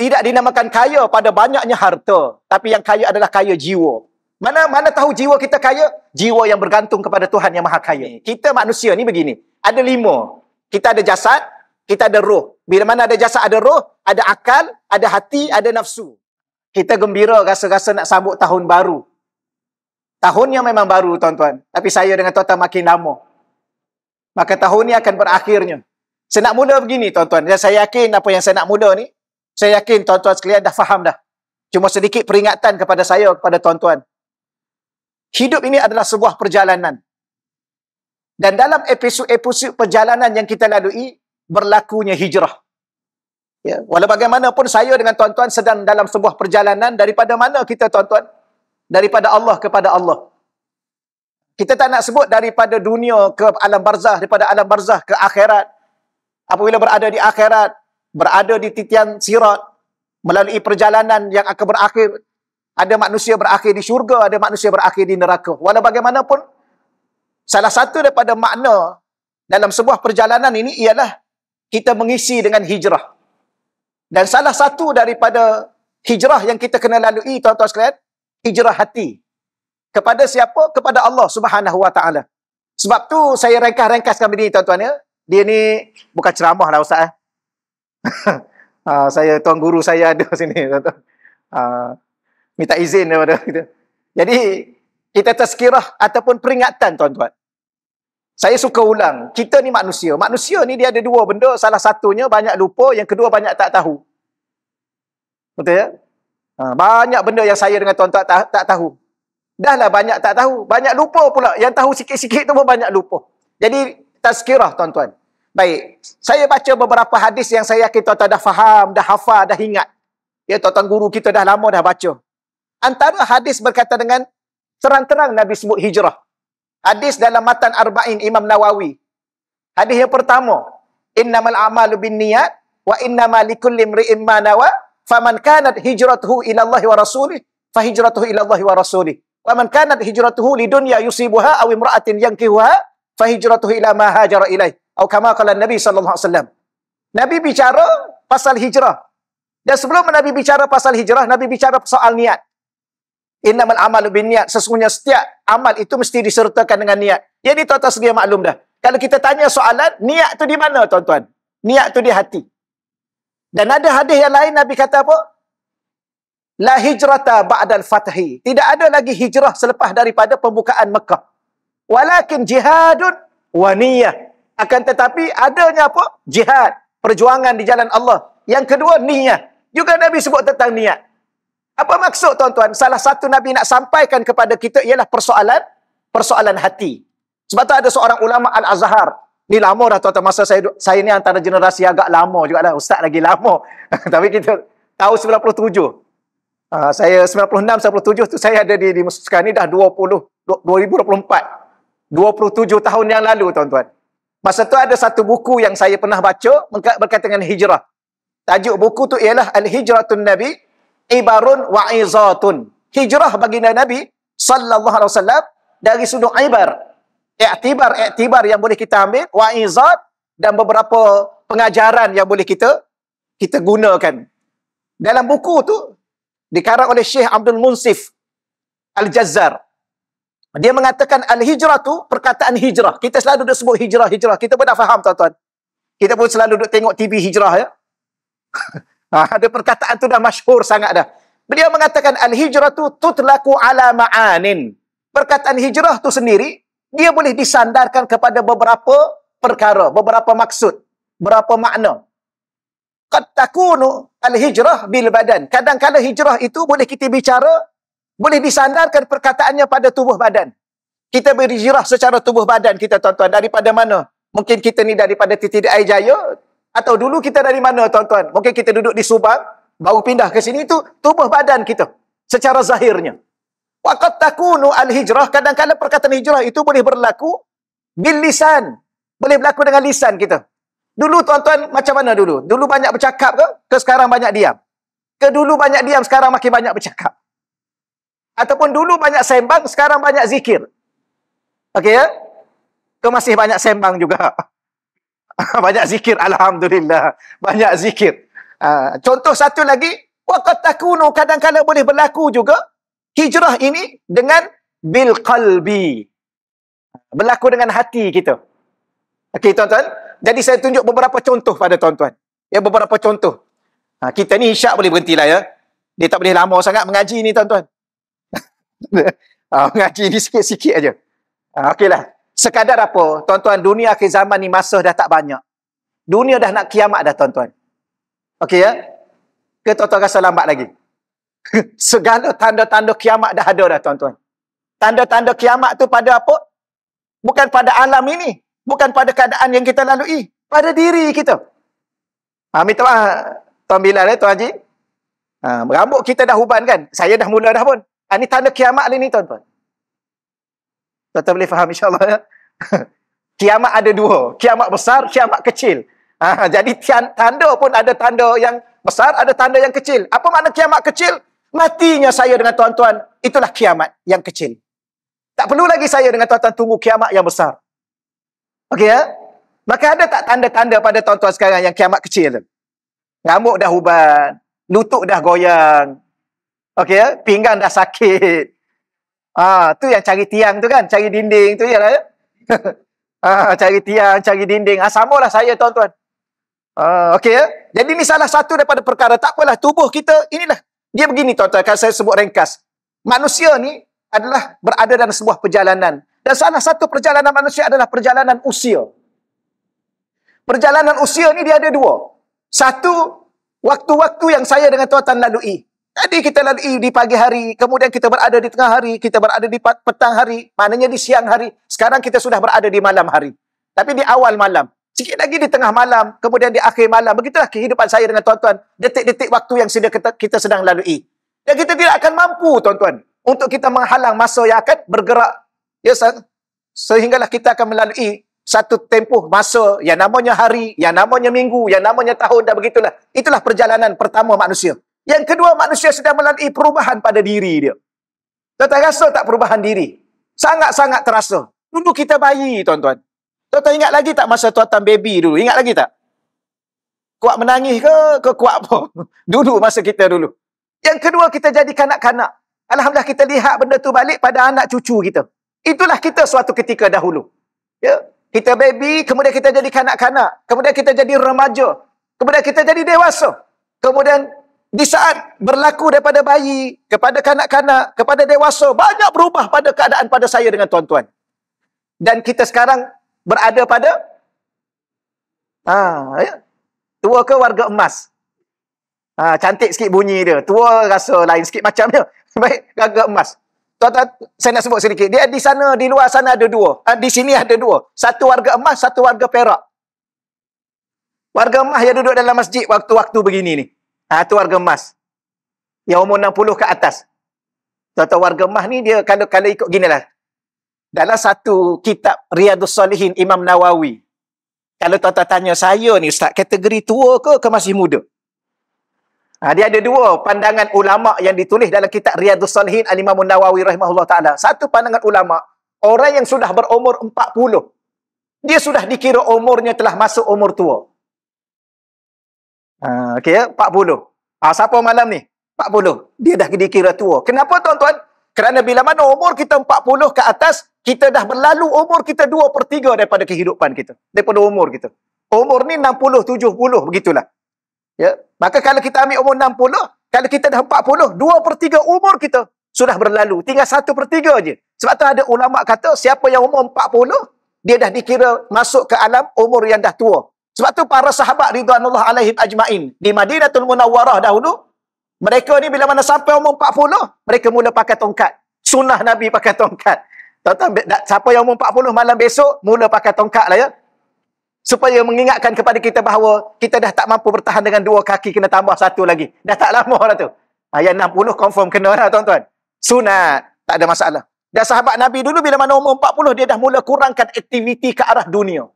tidak dinamakan kaya pada banyaknya harta tapi yang kaya adalah kaya jiwa mana mana tahu jiwa kita kaya jiwa yang bergantung kepada Tuhan yang maha kaya kita manusia ni begini ada lima kita ada jasad kita ada roh bila mana ada jasad ada roh ada akal ada hati ada nafsu kita gembira rasa-rasa nak sambut tahun baru tahunnya memang baru tuan-tuan tapi saya dengan tuan-tuan makin lama maka tahun ni akan berakhirnya saya nak mula begini tuan-tuan saya yakin apa yang saya nak mula ni saya yakin tuan-tuan sekalian dah faham dah. Cuma sedikit peringatan kepada saya, kepada tuan-tuan. Hidup ini adalah sebuah perjalanan. Dan dalam episod-episod perjalanan yang kita lalui, berlakunya hijrah. Ya, walaupun bagaimanapun saya dengan tuan-tuan sedang dalam sebuah perjalanan daripada mana kita tuan-tuan? Daripada Allah kepada Allah. Kita tak nak sebut daripada dunia ke alam barzah, daripada alam barzah ke akhirat. Apabila berada di akhirat, berada di titian sirat melalui perjalanan yang akan berakhir ada manusia berakhir di syurga ada manusia berakhir di neraka walau bagaimanapun salah satu daripada makna dalam sebuah perjalanan ini ialah kita mengisi dengan hijrah dan salah satu daripada hijrah yang kita kena lalui tuan-tuan sekalian hijrah hati kepada siapa kepada Allah Subhanahu wa taala sebab tu saya ringkas-ringkaskan begini tuan-tuan ya dia ni bukan ceramah lah ustaz eh uh, saya tuan guru saya ada sini tuan-tuan. Ah, minta izin daripada kita. Jadi kita tazkirah ataupun peringatan tuan-tuan. Saya suka ulang, kita ni manusia. Manusia ni dia ada dua benda, salah satunya banyak lupa, yang kedua banyak tak tahu. Betul ya? Ha, banyak benda yang saya dengan tuan-tuan tak, tak tahu. Dahlah banyak tak tahu, banyak lupa pula. Yang tahu sikit-sikit tu pun banyak lupa. Jadi tazkirah tuan-tuan. Baik. Saya baca beberapa hadis yang saya yakin tuan-tuan dah faham, dah hafal, dah ingat. Ya, tuan-tuan guru kita dah lama dah baca. Antara hadis berkata dengan terang-terang Nabi sebut hijrah. Hadis dalam Matan Arba'in Imam Nawawi. Hadis yang pertama, innamal a'malu niat, wa innama likulli imri'in ma nawa faman kanat hijratuhu ila wa rasuli, fa hijratuhu ila wa rasuli, Wa man kanat hijratuhu li dunya yusibuha aw yang yankihuha fa hijratuhu ila ma hajara atau kama kalau Nabi saw. Nabi bicara pasal hijrah. Dan sebelum Nabi bicara pasal hijrah, Nabi bicara soal niat. Innamal amalu bin niat. Sesungguhnya setiap amal itu mesti disertakan dengan niat. Jadi ya, tuan-tuan sedia maklum dah. Kalau kita tanya soalan, niat tu di mana tuan-tuan? Niat tu di hati. Dan ada hadis yang lain Nabi kata apa? La hijrata ba'dal fathi. Tidak ada lagi hijrah selepas daripada pembukaan Mekah. Walakin jihadun wa niyah akan tetapi adanya apa? Jihad, perjuangan di jalan Allah. Yang kedua niat. Juga Nabi sebut tentang niat. Apa maksud tuan-tuan? Salah satu Nabi nak sampaikan kepada kita ialah persoalan persoalan hati. Sebab tu ada seorang ulama Al-Azhar. Ni lama dah tuan-tuan masa saya saya ni antara generasi agak lama juga dah. Ustaz lagi lama. Tapi kita tahu 97. Uh, ah, saya 96, 97 tu saya ada di, di sekarang ni dah 20, 2024. 27 tahun yang lalu tuan-tuan. Masa tu ada satu buku yang saya pernah baca berkaitan dengan hijrah. Tajuk buku tu ialah Al-Hijratun Nabi Ibarun Izatun. Hijrah bagi Nabi Sallallahu Alaihi Wasallam dari sudut ibar. Iktibar-iktibar yang boleh kita ambil. Wa Izat dan beberapa pengajaran yang boleh kita kita gunakan. Dalam buku tu dikarang oleh Syekh Abdul Munsif Al-Jazzar. Dia mengatakan al-hijrah tu perkataan hijrah. Kita selalu duduk sebut hijrah-hijrah. Kita pun dah faham tuan-tuan. Kita pun selalu duduk tengok TV hijrah ya. Ha, ada perkataan tu dah masyhur sangat dah. Beliau mengatakan al-hijrah tu tutlaku ala ma'anin. Perkataan hijrah tu sendiri, dia boleh disandarkan kepada beberapa perkara, beberapa maksud, beberapa makna. Qad al-hijrah bil badan. Kadang-kadang hijrah itu boleh kita bicara boleh disandarkan perkataannya pada tubuh badan. Kita berhijrah secara tubuh badan kita tuan-tuan. Daripada mana? Mungkin kita ni daripada titik air jaya. Atau dulu kita dari mana tuan-tuan? Mungkin kita duduk di Subang. Baru pindah ke sini tu tubuh badan kita. Secara zahirnya. Waqat takunu al-hijrah. Kadang-kadang perkataan hijrah itu boleh berlaku bil lisan. Boleh berlaku dengan lisan kita. Dulu tuan-tuan macam mana dulu? Dulu banyak bercakap ke? Ke sekarang banyak diam? Ke dulu banyak diam sekarang makin banyak bercakap? ataupun dulu banyak sembang, sekarang banyak zikir. Okey ya? Kau masih banyak sembang juga. banyak zikir, Alhamdulillah. Banyak zikir. Uh, contoh satu lagi, wakat takunu kadang-kadang boleh berlaku juga hijrah ini dengan bil qalbi. Berlaku dengan hati kita. Okey tuan-tuan, jadi saya tunjuk beberapa contoh pada tuan-tuan. Ya beberapa contoh. Ha, kita ni insya boleh berhenti lah ya. Dia tak boleh lama sangat mengaji ni tuan-tuan. Ah, ngaji ni sikit-sikit aja. Ha, ah, okeylah. Sekadar apa? Tuan-tuan, dunia akhir zaman ni masa dah tak banyak. Dunia dah nak kiamat dah, tuan-tuan. Okey ya? Ke tuan-tuan rasa lambat lagi? Segala tanda-tanda kiamat dah ada dah, tuan-tuan. Tanda-tanda kiamat tu pada apa? Bukan pada alam ini. Bukan pada keadaan yang kita lalui. Pada diri kita. Ha, minta maaf, Tuan Bilal, eh, Tuan Haji. Ha, rambut kita dah uban kan? Saya dah mula dah pun. Ini ah, tanda kiamat ni tuan-tuan. Tuan-tuan boleh faham insyaAllah ya. kiamat ada dua. Kiamat besar, kiamat kecil. Ha, jadi tanda pun ada tanda yang besar, ada tanda yang kecil. Apa makna kiamat kecil? Matinya saya dengan tuan-tuan, itulah kiamat yang kecil. Tak perlu lagi saya dengan tuan-tuan tunggu kiamat yang besar. Okey ya? Maka ada tak tanda-tanda pada tuan-tuan sekarang yang kiamat kecil tu? Ngamuk dah uban, lutut dah goyang, Okey ya, pinggang dah sakit. Ah, ha, tu yang cari tiang tu kan, cari dinding tu ialah ya. ah, ha, cari tiang, cari dinding. Ah, ha, samalah saya tuan-tuan. Ah, ha, okey ya. Jadi ni salah satu daripada perkara. Tak apalah tubuh kita inilah. Dia begini tuan-tuan, kan saya sebut ringkas. Manusia ni adalah berada dalam sebuah perjalanan. Dan salah satu perjalanan manusia adalah perjalanan usia. Perjalanan usia ni dia ada dua. Satu, waktu-waktu yang saya dengan tuan-tuan lalui. Tadi kita lalui di pagi hari, kemudian kita berada di tengah hari, kita berada di petang hari, maknanya di siang hari. Sekarang kita sudah berada di malam hari. Tapi di awal malam. Sikit lagi di tengah malam, kemudian di akhir malam. Begitulah kehidupan saya dengan tuan-tuan. Detik-detik waktu yang sedang kita sedang lalui. Dan kita tidak akan mampu, tuan-tuan, untuk kita menghalang masa yang akan bergerak. Ya, yes, sehinggalah kita akan melalui satu tempoh masa yang namanya hari, yang namanya minggu, yang namanya tahun dan begitulah. Itulah perjalanan pertama manusia. Yang kedua, manusia sedang melalui perubahan pada diri dia. Tuan-tuan rasa tak perubahan diri? Sangat-sangat terasa. Dulu kita bayi, tuan-tuan. Tuan-tuan ingat lagi tak masa tuan-tuan baby dulu? Ingat lagi tak? Kuat menangis ke? ke kuat apa? dulu masa kita dulu. Yang kedua, kita jadi kanak-kanak. Alhamdulillah kita lihat benda tu balik pada anak cucu kita. Itulah kita suatu ketika dahulu. Ya? Kita baby, kemudian kita jadi kanak-kanak. Kemudian kita jadi remaja. Kemudian kita jadi dewasa. Kemudian di saat berlaku daripada bayi kepada kanak-kanak kepada dewasa banyak berubah pada keadaan pada saya dengan tuan-tuan dan kita sekarang berada pada ha ya tua ke warga emas ha cantik sikit bunyi dia tua rasa lain sikit macamnya baik warga emas tuan-tuan saya nak sebut sedikit dia di sana di luar sana ada dua ha, di sini ada dua satu warga emas satu warga perak warga emas yang duduk dalam masjid waktu-waktu begini ni Ha, tu warga emas. Yang umur 60 ke atas. Tuan-tuan warga emas ni dia kalau kalau ikut gini lah, Dalam satu kitab Riyadus Salihin Imam Nawawi. Kalau tuan-tuan tanya saya ni ustaz kategori tua ke ke masih muda? Ha, dia ada dua pandangan ulama yang ditulis dalam kitab Riyadus Salihin Imam Nawawi rahimahullah taala. Satu pandangan ulama orang yang sudah berumur 40 dia sudah dikira umurnya telah masuk umur tua. Ah, okey ya, 40. Ha, ah, siapa malam ni? 40. Dia dah dikira tua. Kenapa tuan-tuan? Kerana bila mana umur kita 40 ke atas, kita dah berlalu umur kita 2 per 3 daripada kehidupan kita. Daripada umur kita. Umur ni 60, 70, begitulah. Ya? Maka kalau kita ambil umur 60, kalau kita dah 40, 2 per 3 umur kita sudah berlalu. Tinggal 1 per 3 je. Sebab tu ada ulama' kata, siapa yang umur 40, dia dah dikira masuk ke alam umur yang dah tua. Sebab tu para sahabat Ridwanullah alaihim ajma'in di Madinatul Munawwarah dahulu, mereka ni bila mana sampai umur 40, mereka mula pakai tongkat. Sunnah Nabi pakai tongkat. Tuan-tuan, siapa yang umur 40 malam besok, mula pakai tongkat lah ya. Supaya mengingatkan kepada kita bahawa kita dah tak mampu bertahan dengan dua kaki, kena tambah satu lagi. Dah tak lama lah tu. Ayat 60 confirm kena lah tuan-tuan. Sunat. Tak ada masalah. Dan sahabat Nabi dulu bila mana umur 40, dia dah mula kurangkan aktiviti ke arah dunia.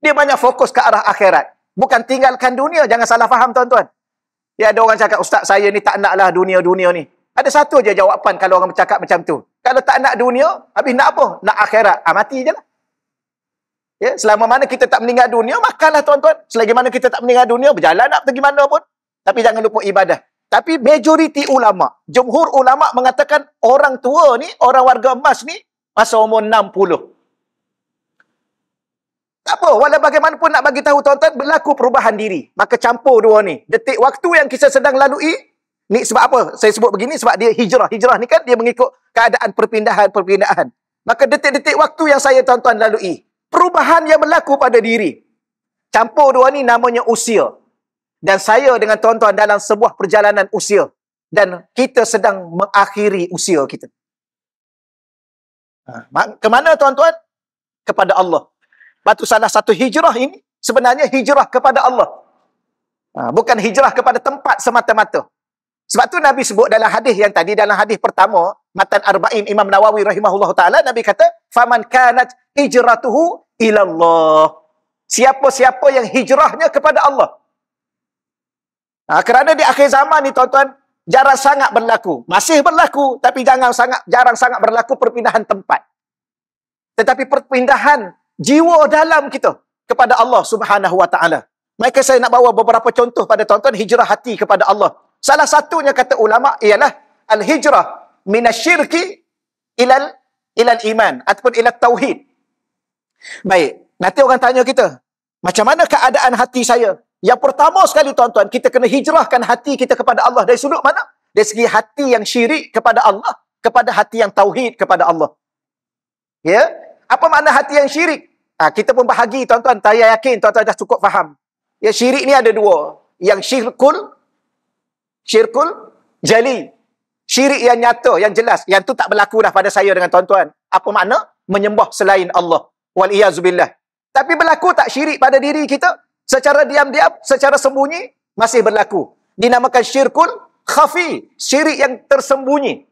Dia banyak fokus ke arah akhirat. Bukan tinggalkan dunia. Jangan salah faham tuan-tuan. Ya ada orang cakap, Ustaz saya ni tak naklah dunia-dunia ni. Ada satu aja jawapan kalau orang bercakap macam tu. Kalau tak nak dunia, habis nak apa? Nak akhirat. Ah, mati je lah. Ya, selama mana kita tak meninggal dunia, makanlah tuan-tuan. Selagi mana kita tak meninggal dunia, berjalan nak pergi mana pun. Tapi jangan lupa ibadah. Tapi majoriti ulama, jumhur ulama mengatakan orang tua ni, orang warga emas ni, masa umur tak apa, walau bagaimanapun nak bagi tahu tuan-tuan, berlaku perubahan diri. Maka campur dua ni. Detik waktu yang kita sedang lalui, ni sebab apa? Saya sebut begini sebab dia hijrah. Hijrah ni kan dia mengikut keadaan perpindahan-perpindahan. Maka detik-detik waktu yang saya tuan-tuan lalui, perubahan yang berlaku pada diri. Campur dua ni namanya usia. Dan saya dengan tuan-tuan dalam sebuah perjalanan usia. Dan kita sedang mengakhiri usia kita. Ha, Kemana tuan-tuan? Kepada Allah. Batu salah satu hijrah ini sebenarnya hijrah kepada Allah. Ha, bukan hijrah kepada tempat semata-mata. Sebab tu Nabi sebut dalam hadis yang tadi, dalam hadis pertama, Matan Arba'in Imam Nawawi rahimahullah ta'ala, Nabi kata, Faman kanat hijratuhu ilallah. Siapa-siapa yang hijrahnya kepada Allah. Ha, kerana di akhir zaman ni tuan-tuan, jarang sangat berlaku. Masih berlaku, tapi jangan sangat jarang sangat berlaku perpindahan tempat. Tetapi perpindahan jiwa dalam kita kepada Allah Subhanahu Wa Taala. Maka saya nak bawa beberapa contoh pada tuan-tuan hijrah hati kepada Allah. Salah satunya kata ulama ialah al-hijrah minasyirki ilal ilal iman ataupun ilal tauhid. Baik, nanti orang tanya kita, macam mana keadaan hati saya? Yang pertama sekali tuan-tuan, kita kena hijrahkan hati kita kepada Allah dari sudut mana? Dari segi hati yang syirik kepada Allah, kepada hati yang tauhid kepada Allah. Ya? Apa makna hati yang syirik? Ha, kita pun bahagi tuan-tuan. Saya yakin tuan-tuan dah cukup faham. Ya syirik ni ada dua. Yang syirkul. Syirkul. Jali. Syirik yang nyata, yang jelas. Yang tu tak berlaku dah pada saya dengan tuan-tuan. Apa makna? Menyembah selain Allah. Waliyazubillah. Tapi berlaku tak syirik pada diri kita? Secara diam-diam, secara sembunyi, masih berlaku. Dinamakan syirkul khafi. Syirik yang tersembunyi.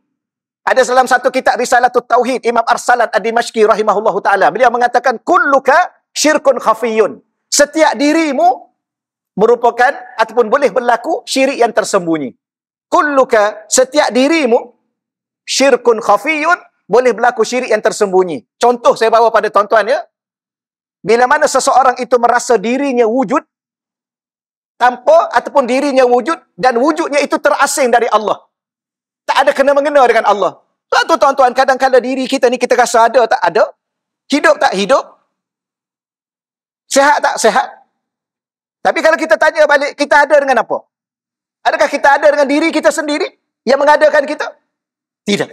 Ada dalam satu kitab Risalah Tauhid Imam Arsalat Adi dimashqi rahimahullahu taala. Beliau mengatakan kulluka syirkun khafiyun. Setiap dirimu merupakan ataupun boleh berlaku syirik yang tersembunyi. Kulluka setiap dirimu syirkun khafiyun boleh berlaku syirik yang tersembunyi. Contoh saya bawa pada tuan-tuan ya. Bila mana seseorang itu merasa dirinya wujud tanpa ataupun dirinya wujud dan wujudnya itu terasing dari Allah tak ada kena mengena dengan Allah. Sebab tu tuan-tuan kadang-kadang diri kita ni kita rasa ada tak ada. Hidup tak hidup. Sehat tak sehat. Tapi kalau kita tanya balik kita ada dengan apa? Adakah kita ada dengan diri kita sendiri yang mengadakan kita? Tidak.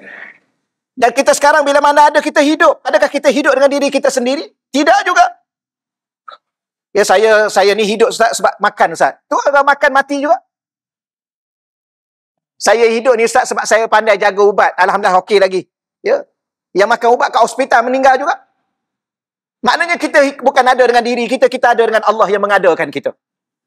Dan kita sekarang bila mana ada kita hidup, adakah kita hidup dengan diri kita sendiri? Tidak juga. Ya saya saya ni hidup sebab makan Ustaz. Tu orang makan mati juga. Saya hidup ni ustaz sebab saya pandai jaga ubat. Alhamdulillah okey lagi. Ya. Yang makan ubat kat hospital meninggal juga. Maknanya kita bukan ada dengan diri kita, kita ada dengan Allah yang mengadakan kita.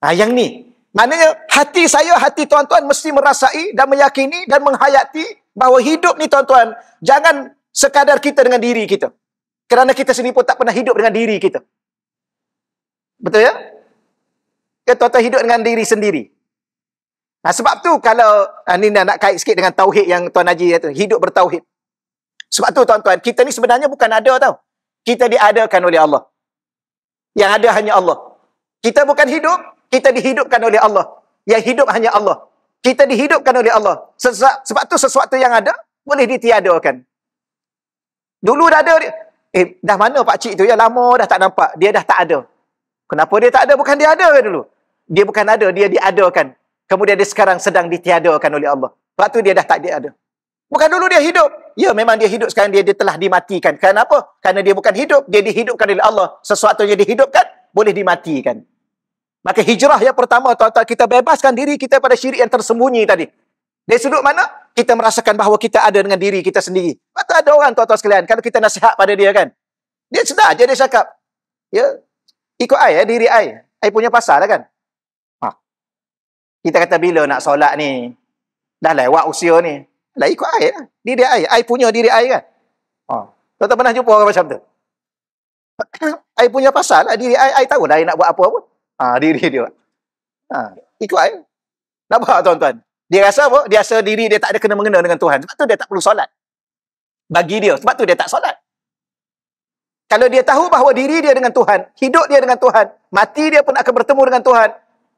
Ah yang ni. Maknanya hati saya, hati tuan-tuan mesti merasai dan meyakini dan menghayati bahawa hidup ni tuan-tuan jangan sekadar kita dengan diri kita. Kerana kita sendiri pun tak pernah hidup dengan diri kita. Betul ya? Kita ya, tuan-tuan hidup dengan diri sendiri. Nah, ha, sebab tu kalau ini ha, nak, nak kait sikit dengan tauhid yang Tuan Haji kata, hidup bertauhid. Sebab tu tuan-tuan, kita ni sebenarnya bukan ada tau. Kita diadakan oleh Allah. Yang ada hanya Allah. Kita bukan hidup, kita dihidupkan oleh Allah. Yang hidup hanya Allah. Kita dihidupkan oleh Allah. Sesa- sebab tu sesuatu yang ada, boleh ditiadakan. Dulu dah ada, eh dah mana Pak Cik tu ya, lama dah tak nampak. Dia dah tak ada. Kenapa dia tak ada? Bukan dia ada ke dulu? Dia bukan ada, dia diadakan. Kemudian dia sekarang sedang ditiadakan oleh Allah. Lepas tu dia dah tak ada. Bukan dulu dia hidup. Ya, memang dia hidup. Sekarang dia, dia telah dimatikan. Kenapa? Karena dia bukan hidup. Dia dihidupkan oleh Allah. Sesuatu yang dihidupkan, boleh dimatikan. Maka hijrah yang pertama, tuan-tuan, kita bebaskan diri kita pada syirik yang tersembunyi tadi. Dari sudut mana? Kita merasakan bahawa kita ada dengan diri kita sendiri. Atau ada orang, tuan-tuan sekalian, kalau kita nasihat pada dia kan? Dia sedar je dia cakap. Ya? Ikut saya, ya, eh, diri saya. Saya punya pasal lah kan? Kita kata bila nak solat ni? Dah lewat usia ni. Lah ikut air lah. Diri air. Air punya diri air kan? Oh. Tuan-tuan pernah jumpa orang macam tu? Air punya pasal lah. Diri air, air tahu lah air nak buat apa pun. Ha, diri dia. Ha, ikut air. Nampak tuan-tuan? Dia rasa apa? Dia rasa diri dia tak ada kena-mengena dengan Tuhan. Sebab tu dia tak perlu solat. Bagi dia. Sebab tu dia tak solat. Kalau dia tahu bahawa diri dia dengan Tuhan, hidup dia dengan Tuhan, mati dia pun akan bertemu dengan Tuhan,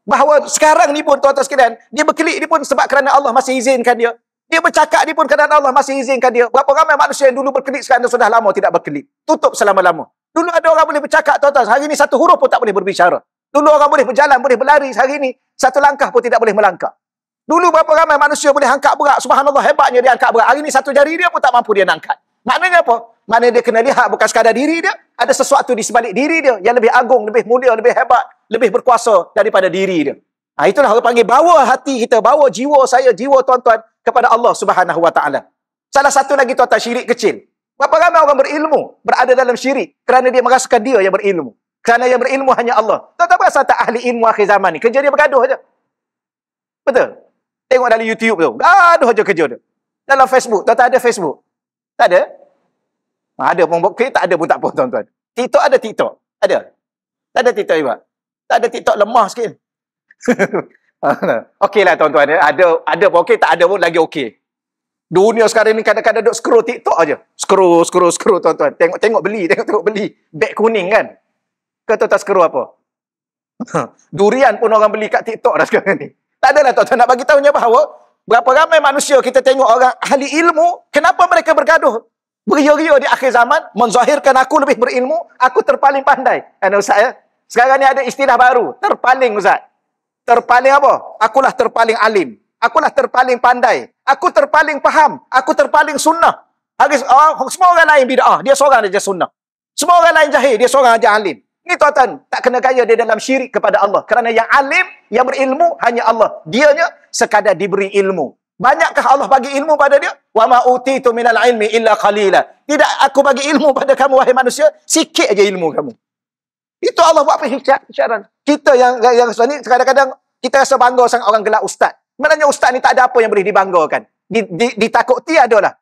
bahawa sekarang ni pun tuan-tuan sekalian, dia berkelik ni pun sebab kerana Allah masih izinkan dia. Dia bercakap ni pun kerana Allah masih izinkan dia. Berapa ramai manusia yang dulu berkelik sekarang sudah lama tidak berkelik. Tutup selama-lama. Dulu ada orang boleh bercakap tuan-tuan, hari ni satu huruf pun tak boleh berbicara. Dulu orang boleh berjalan, boleh berlari hari ni satu langkah pun tidak boleh melangkah. Dulu berapa ramai manusia boleh angkat berat, subhanallah hebatnya dia angkat berat. Hari ni satu jari dia pun tak mampu dia nak angkat. Maknanya apa? Maknanya dia kena lihat bukan sekadar diri dia, ada sesuatu di sebalik diri dia yang lebih agung, lebih mulia, lebih hebat, lebih berkuasa daripada diri dia. Ha, itulah orang panggil bawa hati kita, bawa jiwa saya, jiwa tuan-tuan kepada Allah Subhanahu Wa Salah satu lagi tuan-tuan syirik kecil. Berapa ramai orang berilmu berada dalam syirik kerana dia merasakan dia yang berilmu. Kerana yang berilmu hanya Allah. Tuan-tuan perasan tak ahli ilmu akhir zaman ni? Kerja dia bergaduh je. Betul? Tengok dalam YouTube tu. Gaduh je kerja dia. Dalam Facebook. Tuan-tuan ada Facebook? Tak ada? Ha, ada pun. Tak ada pun tak pun tuan-tuan. TikTok ada TikTok? Ada? Tak ada TikTok juga? Tak ada TikTok lemah sikit. okay lah tuan-tuan. Ya. Ada, ada pun okay, tak ada pun lagi okay. Dunia sekarang ni kadang-kadang duk scroll TikTok aja. Scroll, scroll, scroll tuan-tuan. Tengok, tengok beli, tengok, tengok beli. Beg kuning kan? Kau tahu tak scroll apa? Durian pun orang beli kat TikTok dah sekarang ni. Tak adalah tuan-tuan nak bagi tahunya bahawa berapa ramai manusia kita tengok orang ahli ilmu, kenapa mereka bergaduh? Beria-ria di akhir zaman, menzahirkan aku lebih berilmu, aku terpaling pandai. Eh, And saya, sekarang ni ada istilah baru, terpaling Ustaz. Terpaling apa? Akulah terpaling alim. Akulah terpaling pandai. Aku terpaling faham. Aku terpaling sunnah. Hari, oh, ah, semua orang lain bida'ah. Dia seorang saja sunnah. Semua orang lain jahil. Dia seorang saja alim. Ini tuan-tuan, tak kena kaya dia dalam syirik kepada Allah. Kerana yang alim, yang berilmu, hanya Allah. Dianya sekadar diberi ilmu. Banyakkah Allah bagi ilmu pada dia? Wa ma utitu minal ilmi illa qalila. Tidak aku bagi ilmu pada kamu wahai manusia, sikit aja ilmu kamu. Itu Allah buat perhiasan. Kita yang yang ni kadang-kadang kita rasa bangga sangat orang gelak ustaz. Maknanya ustaz ni tak ada apa yang boleh dibanggakan. Di, di, ditakuti adalah.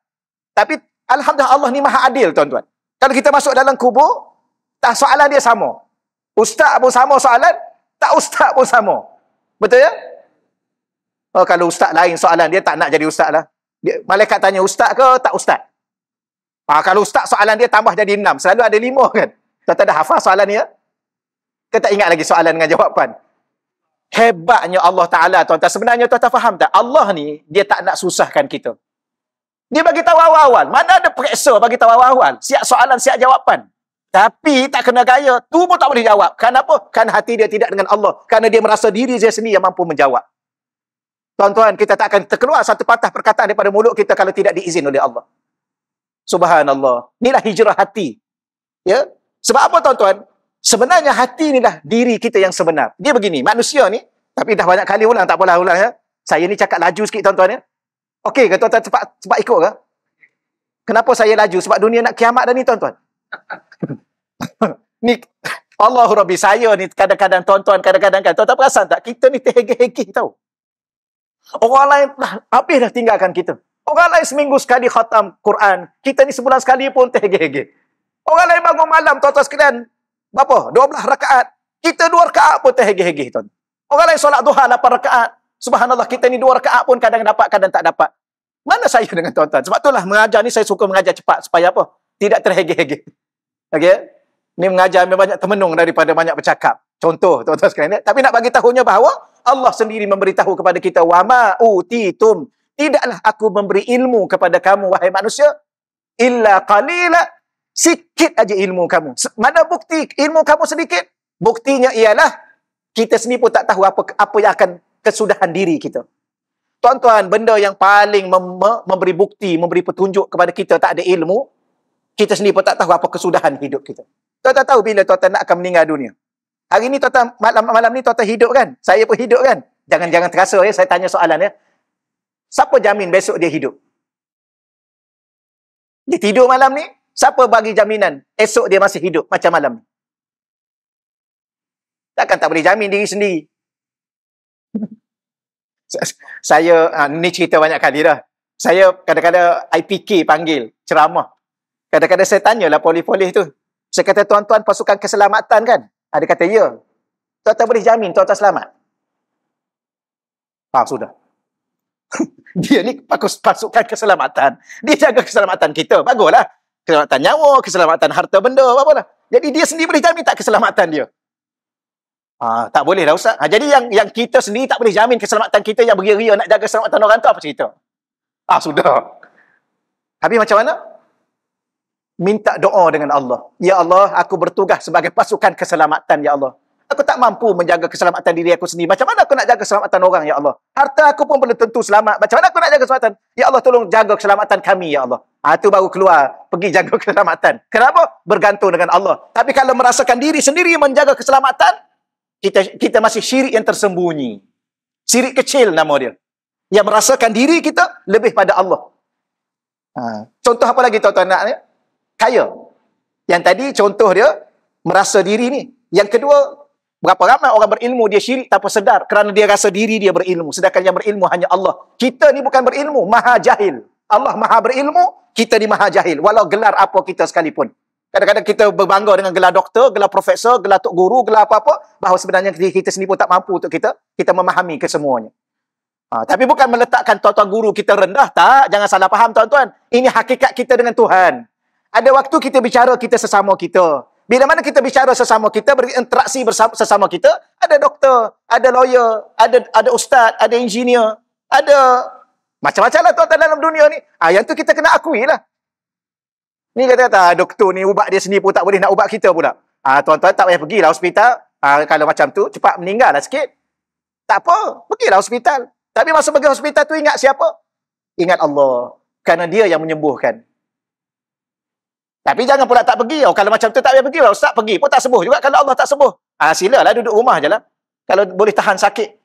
Tapi alhamdulillah Allah ni maha adil tuan-tuan. Kalau kita masuk dalam kubur, tak soalan dia sama. Ustaz pun sama soalan, tak ustaz pun sama. Betul ya? Oh, kalau ustaz lain soalan dia tak nak jadi ustaz lah. Dia, malaikat tanya ustaz ke tak ustaz? Ah, kalau ustaz soalan dia tambah jadi enam. Selalu ada lima kan? Tak ada hafal soalan ni ya? Kau tak ingat lagi soalan dengan jawapan? Hebatnya Allah Ta'ala, tuan-tuan. Sebenarnya tuan-tuan faham tak? Allah ni, dia tak nak susahkan kita. Dia bagi tahu awal-awal. Mana ada periksa bagi tahu awal-awal? Siap soalan, siap jawapan. Tapi tak kena gaya. Tu pun tak boleh jawab. Kenapa? Kan hati dia tidak dengan Allah. Karena dia merasa diri dia sendiri yang mampu menjawab. Tuan-tuan, kita tak akan terkeluar satu patah perkataan daripada mulut kita kalau tidak diizin oleh Allah. Subhanallah. Inilah hijrah hati. Ya? Sebab apa tuan-tuan? Sebenarnya hati ni dah diri kita yang sebenar. Dia begini, manusia ni, tapi dah banyak kali ulang, tak apalah ulang ya. Saya ni cakap laju sikit tuan-tuan ya. Okey ke tuan-tuan cepat, cepat ikut ke? Kenapa saya laju? Sebab dunia nak kiamat dah ni tuan-tuan. ni Allah Rabbi saya ni kadang-kadang tuan-tuan, kadang-kadang kan. Tuan-tuan perasan tak? Kita ni terhege-hege tau. Orang lain dah, habis dah tinggalkan kita. Orang lain seminggu sekali khatam Quran. Kita ni sebulan sekali pun terhege-hege. Orang lain bangun malam, tuan-tuan sekalian, berapa? belah rakaat. Kita dua rakaat pun terhege-hege tuan. Orang lain solat duha 8 rakaat. Subhanallah kita ni dua rakaat pun kadang dapat kadang tak dapat. Mana saya dengan tuan-tuan? Sebab itulah mengajar ni saya suka mengajar cepat supaya apa? Tidak terhege-hege. Okay? Ni mengajar memang banyak termenung daripada banyak bercakap. Contoh tuan-tuan sekalian. Eh? Tapi nak bagi tahunya bahawa Allah sendiri memberitahu kepada kita wama utitum tidaklah aku memberi ilmu kepada kamu wahai manusia illa qalila Sikit aja ilmu kamu. Mana bukti ilmu kamu sedikit? Buktinya ialah kita sendiri pun tak tahu apa apa yang akan kesudahan diri kita. Tuan-tuan, benda yang paling mem- memberi bukti, memberi petunjuk kepada kita tak ada ilmu, kita sendiri pun tak tahu apa kesudahan hidup kita. Tuan-tuan tahu bila tuan-tuan nak akan meninggal dunia. Hari ni tuan-tuan, malam, malam ni tuan-tuan hidup kan? Saya pun hidup kan? Jangan-jangan terasa ya, saya tanya soalan ya. Siapa jamin besok dia hidup? Dia tidur malam ni? Siapa bagi jaminan esok dia masih hidup macam malam? Takkan tak boleh jamin diri sendiri. saya, ha, ni cerita banyak kali dah. Saya kadang-kadang IPK panggil, ceramah. Kadang-kadang saya tanyalah polis-polis tu. Saya kata, tuan-tuan pasukan keselamatan kan? Ada ha, kata, ya. Tuan-tuan boleh jamin tuan-tuan selamat? Ha, sudah. dia ni pasukan keselamatan. Dia jaga keselamatan kita. Baguslah keselamatan nyawa, keselamatan harta benda, apa-apa lah. Jadi dia sendiri boleh jamin tak keselamatan dia? ha, tak boleh lah Ustaz. Ha, jadi yang yang kita sendiri tak boleh jamin keselamatan kita yang beria nak jaga keselamatan orang tu apa cerita? Ah, ha, sudah. Tapi macam mana? Minta doa dengan Allah. Ya Allah, aku bertugas sebagai pasukan keselamatan, Ya Allah aku tak mampu menjaga keselamatan diri aku sendiri. Macam mana aku nak jaga keselamatan orang, Ya Allah? Harta aku pun belum tentu selamat. Macam mana aku nak jaga keselamatan? Ya Allah, tolong jaga keselamatan kami, Ya Allah. Ha, ah, itu baru keluar, pergi jaga keselamatan. Kenapa? Bergantung dengan Allah. Tapi kalau merasakan diri sendiri menjaga keselamatan, kita kita masih syirik yang tersembunyi. Syirik kecil nama dia. Yang merasakan diri kita lebih pada Allah. Ha. Contoh apa lagi tuan-tuan Ya? Kaya. Yang tadi contoh dia, merasa diri ni. Yang kedua, Berapa ramai orang berilmu dia syirik tanpa sedar kerana dia rasa diri dia berilmu. Sedangkan yang berilmu hanya Allah. Kita ni bukan berilmu, maha jahil. Allah maha berilmu, kita ni maha jahil. Walau gelar apa kita sekalipun. Kadang-kadang kita berbangga dengan gelar doktor, gelar profesor, gelar tok guru, gelar apa-apa. Bahawa sebenarnya kita sendiri pun tak mampu untuk kita, kita memahami kesemuanya. Ha, tapi bukan meletakkan tuan-tuan guru kita rendah, tak. Jangan salah faham tuan-tuan. Ini hakikat kita dengan Tuhan. Ada waktu kita bicara kita sesama kita. Bila mana kita bicara sesama kita, berinteraksi bersama sesama kita, ada doktor, ada lawyer, ada ada ustaz, ada engineer, ada macam-macam lah tuan-tuan dalam dunia ni. Ah, yang tu kita kena akui lah. Ni kata-kata, ah, doktor ni ubat dia sendiri pun tak boleh nak ubat kita pula. Ah, tuan-tuan tak payah pergilah hospital. Ah, kalau macam tu, cepat meninggal lah sikit. Tak apa, pergilah hospital. Tapi masa pergi hospital tu ingat siapa? Ingat Allah. Kerana dia yang menyembuhkan. Tapi jangan pula tak pergi. Oh, kalau macam tu tak payah pergi. Ustaz pergi pun tak sembuh juga kalau Allah tak sembuh. Ah, silalah duduk rumah je lah. Kalau boleh tahan sakit.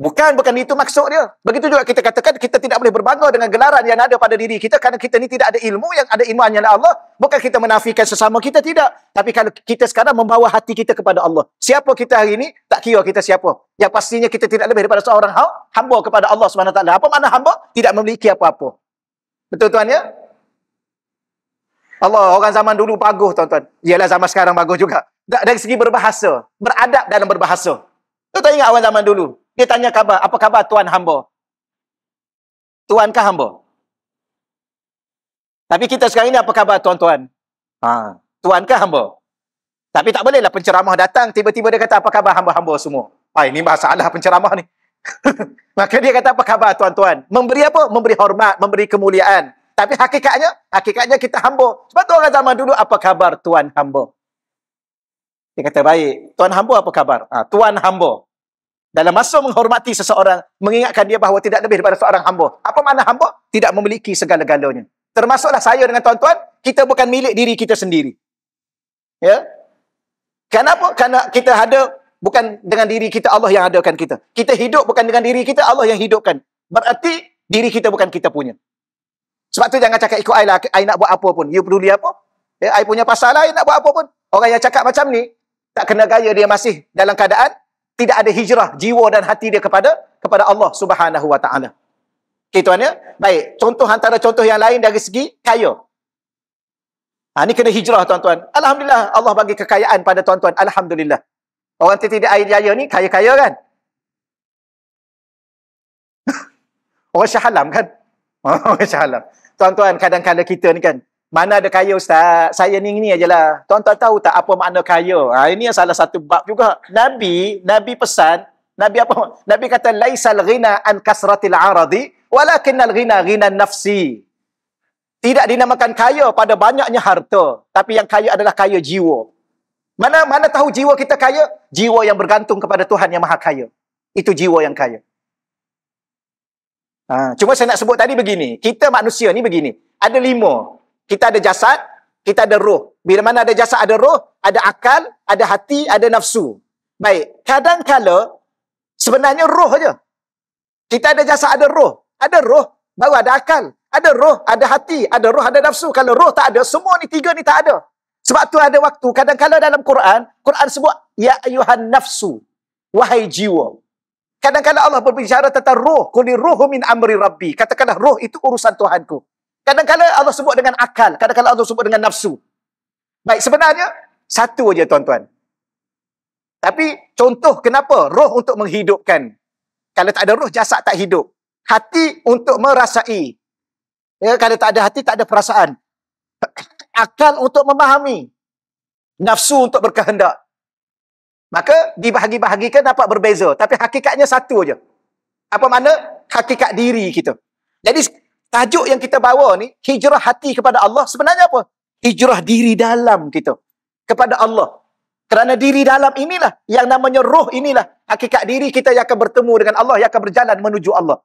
Bukan, bukan itu maksud dia. Begitu juga kita katakan, kita tidak boleh berbangga dengan gelaran yang ada pada diri kita kerana kita ni tidak ada ilmu yang ada ilmu hanya Allah. Bukan kita menafikan sesama kita, tidak. Tapi kalau kita sekarang membawa hati kita kepada Allah. Siapa kita hari ini, tak kira kita siapa. Yang pastinya kita tidak lebih daripada seorang hamba kepada Allah SWT. Apa makna hamba? Tidak memiliki apa-apa. Betul tuan ya? Allah, orang zaman dulu bagus tuan-tuan. Ialah zaman sekarang bagus juga. Dari segi berbahasa. Beradab dalam berbahasa. Tuan-tuan ingat orang zaman dulu. Dia tanya khabar. Apa khabar tuan hamba? Tuan ke hamba? Tapi kita sekarang ini apa khabar tuan-tuan? Ha. Tuan ke hamba? Tapi tak bolehlah penceramah datang. Tiba-tiba dia kata apa khabar hamba-hamba semua. Ha, ini masalah penceramah ni. Maka dia kata apa khabar tuan-tuan? Memberi apa? Memberi hormat, memberi kemuliaan. Tapi hakikatnya, hakikatnya kita hamba. Sebab tu orang zaman dulu, apa khabar tuan hamba? Dia kata, baik. Tuan hamba apa khabar? Ha, tuan hamba. Dalam masa menghormati seseorang, mengingatkan dia bahawa tidak lebih daripada seorang hamba. Apa makna hamba? Tidak memiliki segala-galanya. Termasuklah saya dengan tuan-tuan, kita bukan milik diri kita sendiri. Ya? Kenapa? Karena kita ada bukan dengan diri kita, Allah yang adakan kita. Kita hidup bukan dengan diri kita, Allah yang hidupkan. Berarti diri kita bukan kita punya. Sebab tu jangan cakap ikut I lah. I nak buat apa pun. You peduli apa? Ya, I punya pasal lah. I nak buat apa pun. Orang yang cakap macam ni, tak kena gaya dia masih dalam keadaan tidak ada hijrah jiwa dan hati dia kepada kepada Allah Subhanahu wa taala. Okey tuan ya. Baik, contoh antara contoh yang lain dari segi kaya. Ha, ini kena hijrah tuan-tuan. Alhamdulillah Allah bagi kekayaan pada tuan-tuan. Alhamdulillah. Orang tidak air jaya ni kaya-kaya kan? Orang syahalam kan? MasyaAllah. Tuan-tuan, kadang-kadang kita ni kan, mana ada kaya ustaz? Saya ni ni aje lah. Tuan-tuan tahu tak apa makna kaya? Ha, ini yang salah satu bab juga. Nabi, Nabi pesan, Nabi apa? Nabi kata, Laisal ghina an kasratil aradi, al ghina ghina nafsi. Tidak dinamakan kaya pada banyaknya harta. Tapi yang kaya adalah kaya jiwa. Mana mana tahu jiwa kita kaya? Jiwa yang bergantung kepada Tuhan yang maha kaya. Itu jiwa yang kaya. Ha, cuma saya nak sebut tadi begini. Kita manusia ni begini. Ada lima. Kita ada jasad, kita ada roh. Bila mana ada jasad, ada roh, ada akal, ada hati, ada nafsu. Baik. kadang Kadangkala, sebenarnya roh je. Kita ada jasad, ada roh. Ada roh, baru ada akal. Ada roh, ada hati. Ada roh, ada nafsu. Kalau roh tak ada, semua ni tiga ni tak ada. Sebab tu ada waktu. kadang Kadangkala dalam Quran, Quran sebut, Ya ayuhan nafsu, wahai jiwa. Kadang-kadang Allah berbicara tentang roh. Kuli rohu min amri rabbi. Katakanlah roh itu urusan Tuhanku. Kadang-kadang Allah sebut dengan akal. Kadang-kadang Allah sebut dengan nafsu. Baik, sebenarnya satu aja tuan-tuan. Tapi contoh kenapa roh untuk menghidupkan. Kalau tak ada roh, jasad tak hidup. Hati untuk merasai. Ya, kalau tak ada hati, tak ada perasaan. Akal untuk memahami. Nafsu untuk berkehendak. Maka dibahagi-bahagikan dapat berbeza. Tapi hakikatnya satu aja. Apa makna? Hakikat diri kita. Jadi tajuk yang kita bawa ni, hijrah hati kepada Allah sebenarnya apa? Hijrah diri dalam kita. Kepada Allah. Kerana diri dalam inilah yang namanya roh inilah hakikat diri kita yang akan bertemu dengan Allah, yang akan berjalan menuju Allah.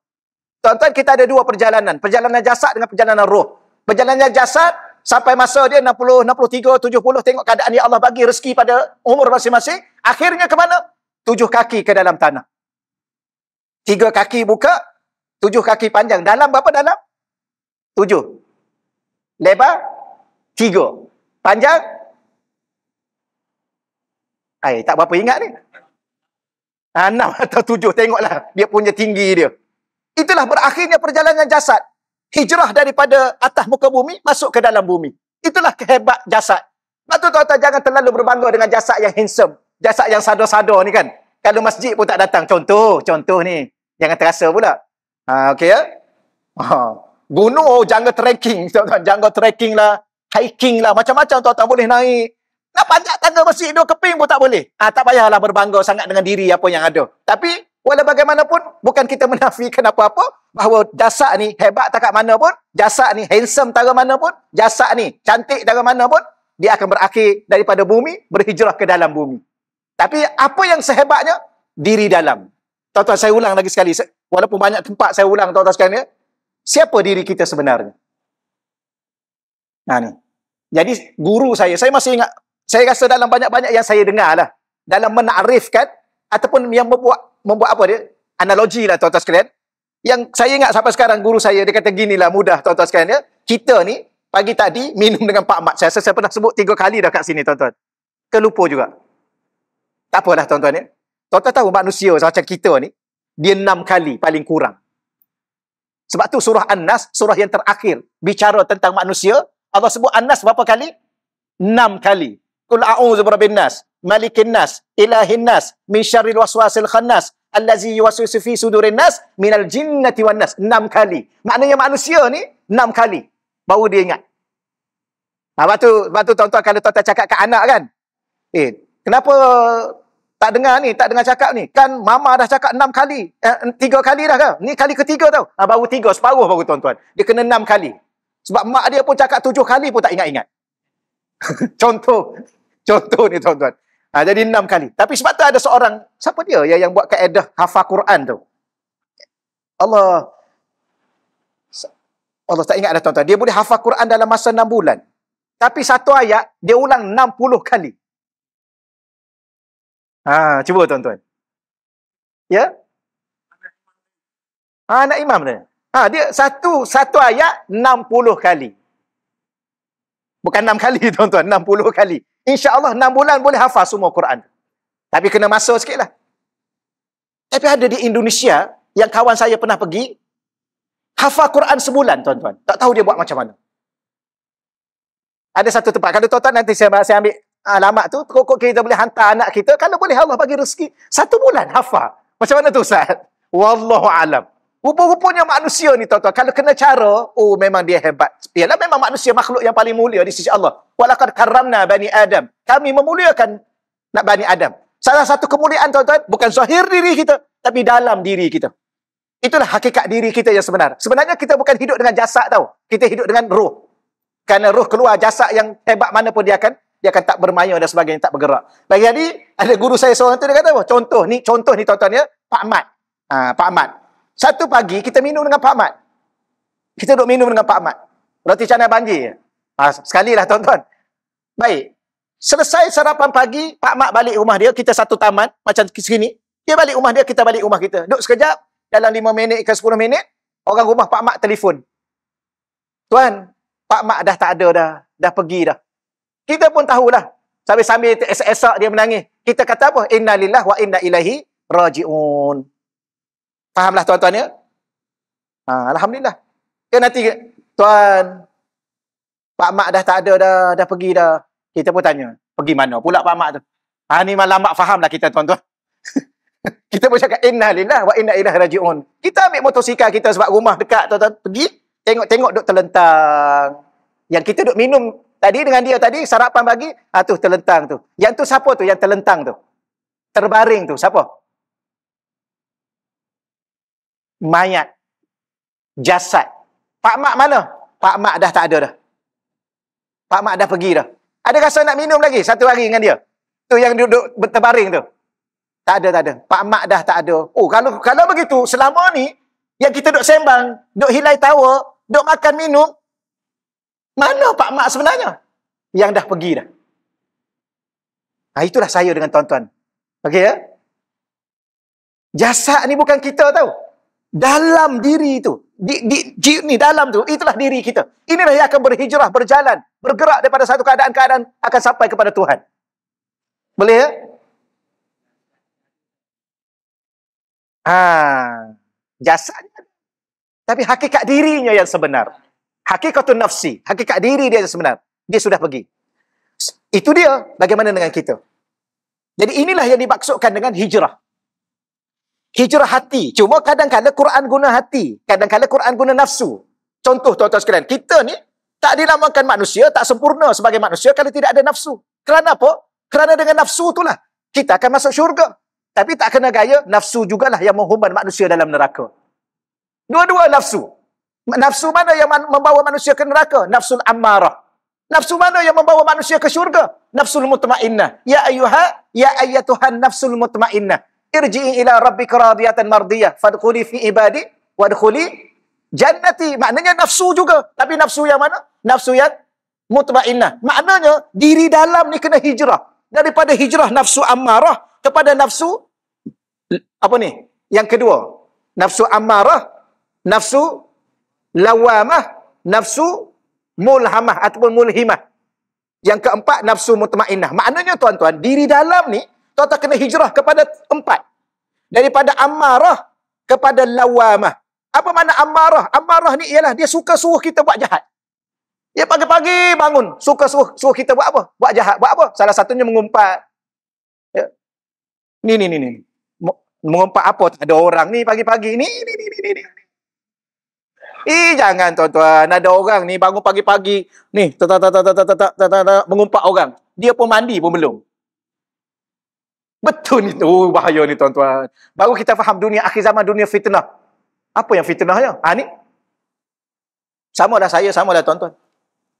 Tuan-tuan, kita ada dua perjalanan. Perjalanan jasad dengan perjalanan roh. Perjalanan jasad, sampai masa dia 60, 63, 70, tengok keadaan yang Allah bagi rezeki pada umur masing-masing, Akhirnya ke mana? Tujuh kaki ke dalam tanah. Tiga kaki buka, tujuh kaki panjang. Dalam berapa dalam? Tujuh. Lebar? Tiga. Panjang? Ay, tak berapa ingat ni. Enam atau tujuh, tengoklah dia punya tinggi dia. Itulah berakhirnya perjalanan jasad. Hijrah daripada atas muka bumi, masuk ke dalam bumi. Itulah kehebat jasad. Lepas tu tuan-tuan jangan terlalu berbangga dengan jasad yang handsome jasad yang sadar-sadar ni kan. Kalau masjid pun tak datang. Contoh, contoh ni. Jangan terasa pula. Ha, okay ya? Ha. Gunung, oh, jungle trekking. jangan trekking lah. Hiking lah. Macam-macam tu tak boleh naik. Nak panjat tangga masjid dua keping pun tak boleh. Ha, tak payahlah berbangga sangat dengan diri apa yang ada. Tapi, walau bagaimanapun, bukan kita menafikan apa-apa. Bahawa jasad ni hebat tak kat mana pun. Jasad ni handsome tak kat mana pun. Jasad ni cantik tak kat mana pun. Dia akan berakhir daripada bumi, berhijrah ke dalam bumi. Tapi apa yang sehebatnya? Diri dalam. Tuan-tuan, saya ulang lagi sekali. Walaupun banyak tempat saya ulang, tuan-tuan sekalian ya. Siapa diri kita sebenarnya? Nah ha, ni. Jadi guru saya, saya masih ingat, saya rasa dalam banyak-banyak yang saya dengar lah. Dalam menarifkan, ataupun yang membuat, membuat apa dia? Analogi lah tuan-tuan sekalian. Yang saya ingat sampai sekarang guru saya, dia kata ginilah mudah tuan-tuan sekalian ya. Kita ni, pagi tadi minum dengan Pak Mat. Saya rasa saya pernah sebut tiga kali dah kat sini tuan-tuan. Kelupa juga. Tak apalah tuan-tuan ya. Tuan-tuan tahu manusia macam kita ni, dia enam kali paling kurang. Sebab tu surah An-Nas, surah yang terakhir, bicara tentang manusia, Allah sebut An-Nas berapa kali? Enam kali. Qul a'udzu birabbin nas, malikin nas, ilahin nas, min syarril waswasil khannas, allazi yuwaswisu fi sudurin nas minal jinnati wan nas. Enam kali. Maknanya manusia ni enam kali baru dia ingat. Ha, waktu waktu tuan-tuan kalau tuan-tuan cakap kat anak kan. Eh, kenapa tak dengar ni, tak dengar cakap ni. Kan mama dah cakap enam kali. Eh, tiga kali dah ke? Ni kali ketiga tau. Ha, baru tiga, separuh baru tuan-tuan. Dia kena enam kali. Sebab mak dia pun cakap tujuh kali pun tak ingat-ingat. contoh. Contoh ni tuan-tuan. Ha, jadi enam kali. Tapi sebab tu ada seorang, siapa dia yang, yang buat kaedah hafal Quran tu? Allah. Allah tak ingat dah tuan-tuan. Dia boleh hafal Quran dalam masa enam bulan. Tapi satu ayat, dia ulang enam puluh kali. Ha, cuba tuan-tuan. Ya? Ha, anak imam dia. Ha, dia satu satu ayat 60 kali. Bukan 6 kali tuan-tuan, 60 kali. Insya Allah 6 bulan boleh hafal semua Quran. Tapi kena masa sikit lah. Tapi ada di Indonesia yang kawan saya pernah pergi, hafal Quran sebulan tuan-tuan. Tak tahu dia buat macam mana. Ada satu tempat. Kalau tuan-tuan nanti saya, saya ambil alamat ah, tu kok kita boleh hantar anak kita kalau boleh Allah bagi rezeki satu bulan hafal macam mana tu ustaz wallahu alam Rupa-rupanya manusia ni tuan-tuan, kalau kena cara, oh memang dia hebat. Ialah memang manusia makhluk yang paling mulia di sisi Allah. Walakad karamna bani Adam. Kami memuliakan nak bani Adam. Salah satu kemuliaan tuan-tuan, bukan zahir diri kita, tapi dalam diri kita. Itulah hakikat diri kita yang sebenar. Sebenarnya kita bukan hidup dengan jasad tau. Kita hidup dengan roh. Kerana roh keluar jasad yang hebat mana pun dia akan dia akan tak bermaya dan sebagainya, tak bergerak. Lagi tadi, ada guru saya seorang tu, dia kata, contoh ni, contoh ni tuan-tuan ya, Pak Mat. Ha, Pak Mat. Satu pagi, kita minum dengan Pak Mat. Kita duduk minum dengan Pak Mat. Roti canai banjir. Ha, sekali lah tuan-tuan. Baik. Selesai sarapan pagi, Pak Mat balik rumah dia, kita satu taman, macam sini. Dia balik rumah dia, kita balik rumah kita. Duduk sekejap, dalam 5 minit ke 10 minit, orang rumah Pak Mat telefon. Tuan, Pak Mat dah tak ada dah. Dah pergi dah. Kita pun tahulah. Sambil-sambil esak-esak dia menangis. Kita kata apa? Innalillah wa inna ilahi raji'un. Fahamlah tuan-tuan ya? Ha, Alhamdulillah. Kan nanti tuan, Pak Mak dah tak ada dah, dah pergi dah. Kita pun tanya, pergi mana pula Pak Mak tu? Ha, ni malam Mak fahamlah kita tuan-tuan. kita pun cakap, innalillah wa inna ilahi raji'un. Kita ambil motosikal kita sebab rumah dekat tuan-tuan. Pergi, tengok-tengok duk terlentang. Yang kita duk minum Tadi dengan dia tadi sarapan pagi, ah tu terlentang tu. Yang tu siapa tu yang terlentang tu? Terbaring tu siapa? Mayat. Jasad. Pak Mak mana? Pak Mak dah tak ada dah. Pak Mak dah pergi dah. Ada rasa nak minum lagi satu hari dengan dia? Tu yang duduk terbaring tu. Tak ada, tak ada. Pak Mak dah tak ada. Oh, kalau kalau begitu, selama ni, yang kita duduk sembang, duduk hilai tawa, duduk makan minum, mana Pak Mak sebenarnya? Yang dah pergi dah. Nah, ha, itulah saya dengan tuan-tuan. Okey ya? Jasad ni bukan kita tahu. Dalam diri itu. Di, di, di, ni dalam tu. Itulah diri kita. Inilah yang akan berhijrah, berjalan. Bergerak daripada satu keadaan-keadaan akan sampai kepada Tuhan. Boleh ya? Ah, jasadnya. Tapi hakikat dirinya yang sebenar hakikatun nafsi, hakikat diri dia sebenarnya. Dia sudah pergi. Itu dia bagaimana dengan kita. Jadi inilah yang dimaksudkan dengan hijrah. Hijrah hati. Cuma kadang-kadang Quran guna hati. Kadang-kadang Quran guna nafsu. Contoh tuan-tuan sekalian. Kita ni tak dinamakan manusia, tak sempurna sebagai manusia kalau tidak ada nafsu. Kerana apa? Kerana dengan nafsu itulah. Kita akan masuk syurga. Tapi tak kena gaya, nafsu jugalah yang menghumban manusia dalam neraka. Dua-dua nafsu. Nafsu mana yang membawa manusia ke neraka? Nafsul ammarah. Nafsu mana yang membawa manusia ke syurga? Nafsul mutmainnah. Ya ayuha, ya ayatuhan nafsul mutmainnah. Irji'i ila rabbika radiyatan mardiyah. Fadkhuli fi ibadi, Wadkuli jannati. Maknanya nafsu juga. Tapi nafsu yang mana? Nafsu yang mutmainnah. Maknanya, diri dalam ni kena hijrah. Daripada hijrah nafsu ammarah kepada nafsu, apa ni? Yang kedua. Nafsu ammarah, nafsu lawamah nafsu mulhamah ataupun mulhimah. Yang keempat, nafsu mutmainnah. Maknanya tuan-tuan, diri dalam ni, tuan-tuan kena hijrah kepada empat. Daripada amarah kepada lawamah. Apa makna amarah? Amarah ni ialah dia suka suruh kita buat jahat. Dia pagi-pagi bangun, suka suruh, suruh kita buat apa? Buat jahat, buat apa? Salah satunya mengumpat. Ya. Ni, ni, ni, ni. Mengumpat apa? Ada orang ni pagi-pagi. Ni, ni, ni, ni, ni. ni. Eh jangan tuan-tuan. Ada orang ni bangun pagi-pagi. Ni, tak tak tak tak tak tak tak mengumpat orang. Dia pun mandi pun belum. Betul ni. Oh bahaya ni tuan-tuan. Baru kita faham dunia akhir zaman dunia fitnah. Apa yang fitnahnya? Ah ni. Sama lah saya, sama lah tuan-tuan.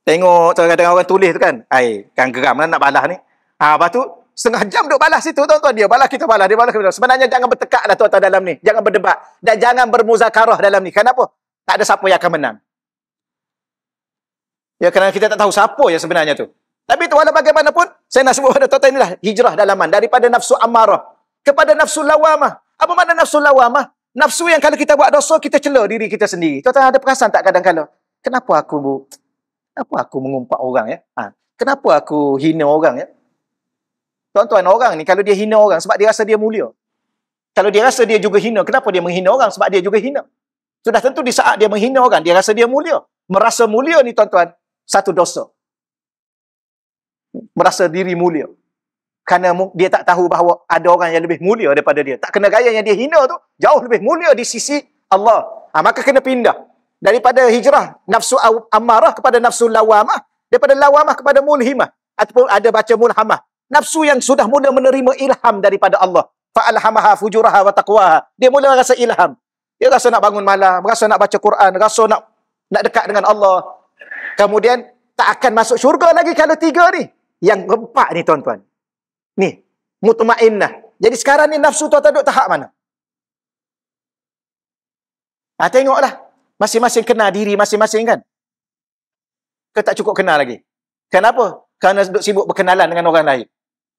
Tengok tengah-tengah orang tulis tu kan. Ai, kan geram lah nak balas ni. Ah, ha, batu setengah jam duk balas situ tuan-tuan dia balas kita balas dia balas kita balas. sebenarnya jangan bertekak lah tuan-tuan dalam ni jangan berdebat dan jangan bermuzakarah dalam ni kenapa tak ada siapa yang akan menang. Ya kerana kita tak tahu siapa yang sebenarnya tu. Tapi itu bagaimanapun, saya nak sebut pada tuan-tuan inilah hijrah dalaman daripada nafsu amarah kepada nafsu lawamah. Apa makna nafsu lawamah? Nafsu yang kalau kita buat dosa, kita celah diri kita sendiri. Tuan-tuan ada perasan tak kadang-kadang? Kenapa aku bu? Kenapa aku mengumpat orang ya? Ha? Kenapa aku hina orang ya? Tuan-tuan, orang ni kalau dia hina orang sebab dia rasa dia mulia. Kalau dia rasa dia juga hina, kenapa dia menghina orang sebab dia juga hina? Sudah tentu di saat dia menghina orang, dia rasa dia mulia. Merasa mulia ni tuan-tuan, satu dosa. Merasa diri mulia. Kerana dia tak tahu bahawa ada orang yang lebih mulia daripada dia. Tak kena gaya yang dia hina tu, jauh lebih mulia di sisi Allah. Ha, maka kena pindah. Daripada hijrah, nafsu amarah kepada nafsu lawamah. Daripada lawamah kepada mulhimah. Ataupun ada baca mulhamah. Nafsu yang sudah mula menerima ilham daripada Allah. Fa'alhamaha fujuraha wa taqwaha. Dia mula rasa ilham. Dia rasa nak bangun malam, rasa nak baca Quran, rasa nak nak dekat dengan Allah. Kemudian tak akan masuk syurga lagi kalau tiga ni. Yang empat ni tuan-tuan. Ni, mutmainnah. Jadi sekarang ni nafsu tuan-tuan duduk tahap mana? Ha, tengoklah. Masing-masing kenal diri masing-masing kan? Ke tak cukup kenal lagi? Kenapa? Kerana duduk sibuk berkenalan dengan orang lain.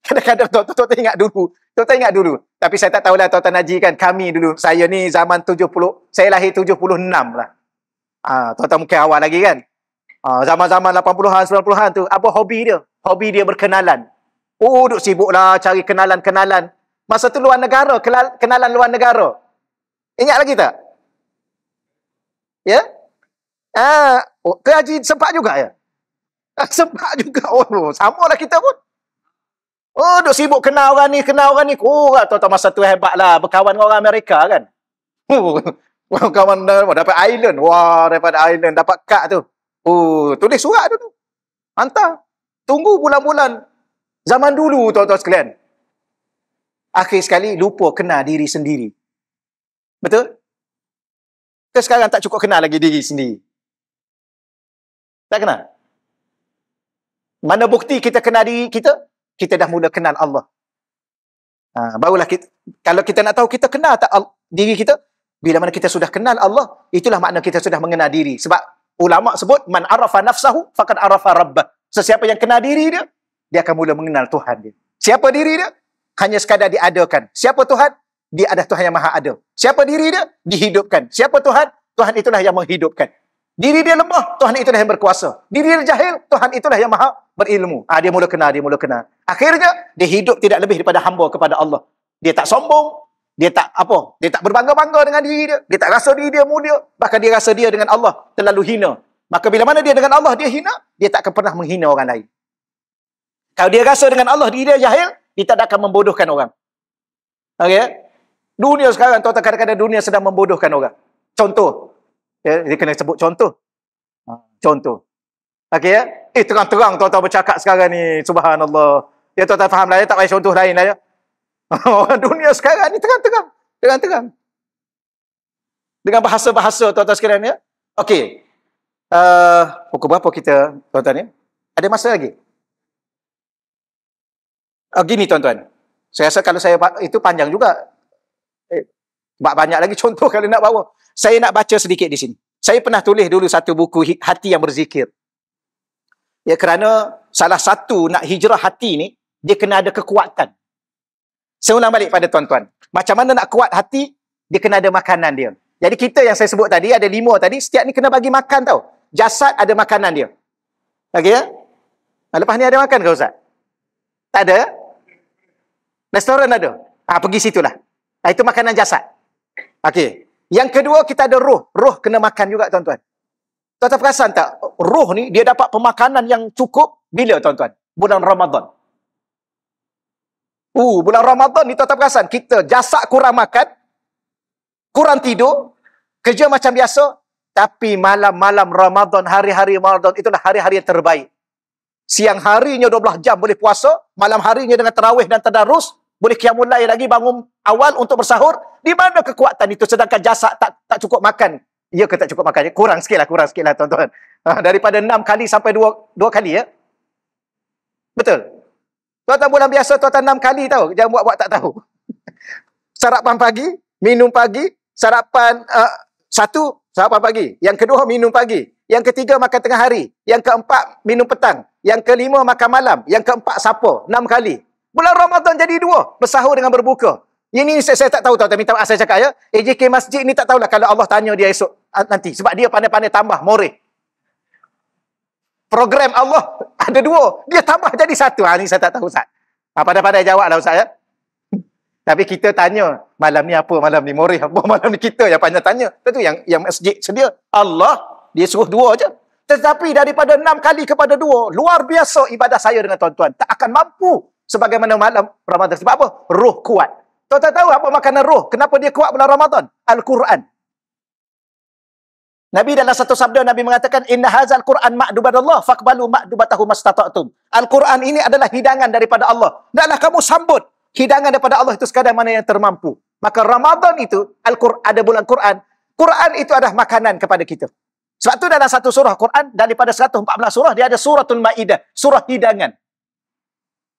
Kadang-kadang tuan-tuan tu, tu, tu, ingat dulu. Tuan-tuan ingat dulu. Tapi saya tak tahulah tuan-tuan Naji kan kami dulu. Saya ni zaman 70, saya lahir 76 lah. Ah, ha, tuan-tuan mungkin awal lagi kan. Zaman ah, zaman-zaman 80-an, 90-an tu, apa hobi dia? Hobi dia berkenalan. Oh, sibuk lah cari kenalan-kenalan. Masa tu luar negara, kenalan luar negara. Ingat lagi tak? Ya? Ah, ha, oh, ke sempat juga ya? Sempat juga. Oh, sama lah kita pun. Oh, duk sibuk kenal orang ni, kenal orang ni. Oh, tuan-tuan masa tu hebatlah berkawan dengan orang Amerika kan. Oh, kawan dapat island. Wah, dapat island, dapat kad tu. Oh, tulis surat tu tu. Hantar. Tunggu bulan-bulan. Zaman dulu, tuan-tuan sekalian. Akhir sekali, lupa kenal diri sendiri. Betul? Kita sekarang tak cukup kenal lagi diri sendiri. Tak kenal? Mana bukti kita kenal diri kita? kita dah mula kenal Allah. Ha, barulah kita, kalau kita nak tahu kita kenal tak diri kita, bila mana kita sudah kenal Allah, itulah makna kita sudah mengenal diri. Sebab ulama sebut, man arafa nafsahu, faqad arafa rabbah. Sesiapa yang kenal diri dia, dia akan mula mengenal Tuhan dia. Siapa diri dia? Hanya sekadar diadakan. Siapa Tuhan? Dia adalah Tuhan yang maha adil. Siapa diri dia? Dihidupkan. Siapa Tuhan? Tuhan itulah yang menghidupkan. Diri dia lemah, Tuhan itulah yang berkuasa. Diri dia jahil, Tuhan itulah yang maha berilmu. Ah, dia mula kenal, dia mula kenal. Akhirnya, dia hidup tidak lebih daripada hamba kepada Allah. Dia tak sombong, dia tak apa, dia tak berbangga-bangga dengan diri dia. Dia tak rasa diri dia mulia, bahkan dia rasa dia dengan Allah terlalu hina. Maka bila mana dia dengan Allah, dia hina, dia tak akan pernah menghina orang lain. Kalau dia rasa dengan Allah, diri dia jahil, dia tak akan membodohkan orang. Okay? Dunia sekarang, tuan-tuan kadang-kadang dunia sedang membodohkan orang. Contoh, Ya, dia kena sebut contoh. Ha, contoh. Okey ya. Eh terang-terang tuan-tuan bercakap sekarang ni. Subhanallah. Ya tuan-tuan faham lah ya. Tak payah contoh lain lah ya. Orang dunia sekarang ni terang-terang. Terang-terang. Dengan bahasa-bahasa tuan-tuan ni. ya. Okey. Uh, pukul berapa kita tuan-tuan ya? Ada masa lagi? Uh, gini tuan-tuan. Saya rasa kalau saya itu panjang juga. Eh, banyak lagi contoh kalau nak bawa saya nak baca sedikit di sini. Saya pernah tulis dulu satu buku hati yang berzikir. Ya kerana salah satu nak hijrah hati ni, dia kena ada kekuatan. Saya ulang balik pada tuan-tuan. Macam mana nak kuat hati, dia kena ada makanan dia. Jadi kita yang saya sebut tadi, ada lima tadi, setiap ni kena bagi makan tau. Jasad ada makanan dia. Okey ya? Nah, lepas ni ada makan ke Ustaz? Tak ada? Restoran ada? Ah ha, pergi situlah. Ha, itu makanan jasad. Okey, yang kedua kita ada roh. Roh kena makan juga tuan-tuan. Tuan-tuan perasan tak? Roh ni dia dapat pemakanan yang cukup bila tuan-tuan? Bulan Ramadan. Uh, bulan Ramadan ni tuan-tuan perasan kita jasak kurang makan, kurang tidur, kerja macam biasa, tapi malam-malam Ramadan, hari-hari Ramadan itulah hari-hari yang terbaik. Siang harinya 12 jam boleh puasa, malam harinya dengan terawih dan tadarus, boleh kiamulai lagi bangun awal untuk bersahur, di mana kekuatan itu sedangkan jasad tak tak cukup makan? Ya ke tak cukup makan? Ya, kurang sikit lah, kurang sikit lah tuan-tuan. Ha, daripada enam kali sampai dua, dua kali ya. Betul? Tuan-tuan bulan biasa, tuan-tuan enam kali tahu. Jangan buat-buat tak tahu. sarapan pagi, minum pagi, sarapan uh, satu, sarapan pagi. Yang kedua, minum pagi. Yang ketiga, makan tengah hari. Yang keempat, minum petang. Yang kelima, makan malam. Yang keempat, sapa. Enam kali. Bulan Ramadan jadi dua. Bersahur dengan berbuka. Ini saya, saya tak tahu tau, tak minta saya cakap ya. AJK Masjid ni tak tahulah kalau Allah tanya dia esok nanti. Sebab dia pandai-pandai tambah moreh. Program Allah ada dua. Dia tambah jadi satu. Ha, ini saya tak tahu Ustaz. Ha, pandai-pandai jawab lah Ustaz ya. Tapi kita tanya, malam ni apa malam ni? Moreh apa malam ni? Kita yang pandai tanya. Itu yang, yang masjid sedia. Allah, dia suruh dua aja. Tetapi daripada enam kali kepada dua, luar biasa ibadah saya dengan tuan-tuan. Tak akan mampu sebagaimana malam Ramadan. Sebab apa? Ruh kuat. Tuan tak tahu apa makanan roh? Kenapa dia kuat bulan Ramadan? Al-Quran. Nabi dalam satu sabda Nabi mengatakan inna hazal quran Allah. faqbalu ma'dubatahu mastata'tum. Al-Quran ini adalah hidangan daripada Allah. Naklah kamu sambut hidangan daripada Allah itu sekadar mana yang termampu. Maka Ramadan itu Al-Quran ada bulan Quran. Quran itu adalah makanan kepada kita. Sebab itu dalam satu surah Quran daripada 114 surah dia ada suratun maidah, surah hidangan.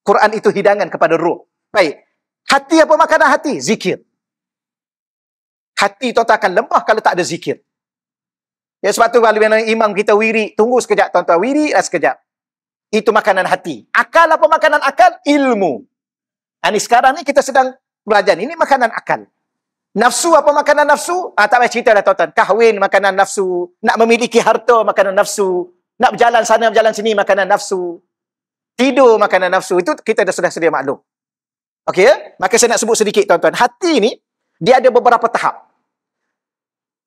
Quran itu hidangan kepada ruh. Baik. Hati apa makanan hati? Zikir. Hati tuan-tuan akan lemah kalau tak ada zikir. Ya, sebab tu kalau imam kita wiri, tunggu sekejap tuan-tuan. Wiri lah sekejap. Itu makanan hati. Akal apa makanan akal? Ilmu. Dan ha, nah, sekarang ni kita sedang belajar. Ini makanan akal. Nafsu apa makanan nafsu? Ah, tak payah cerita lah tuan-tuan. Kahwin makanan nafsu. Nak memiliki harta makanan nafsu. Nak berjalan sana, berjalan sini makanan nafsu. Tidur makanan nafsu. Itu kita dah sudah sedia maklum. Okey ya? Maka saya nak sebut sedikit tuan-tuan. Hati ni, dia ada beberapa tahap.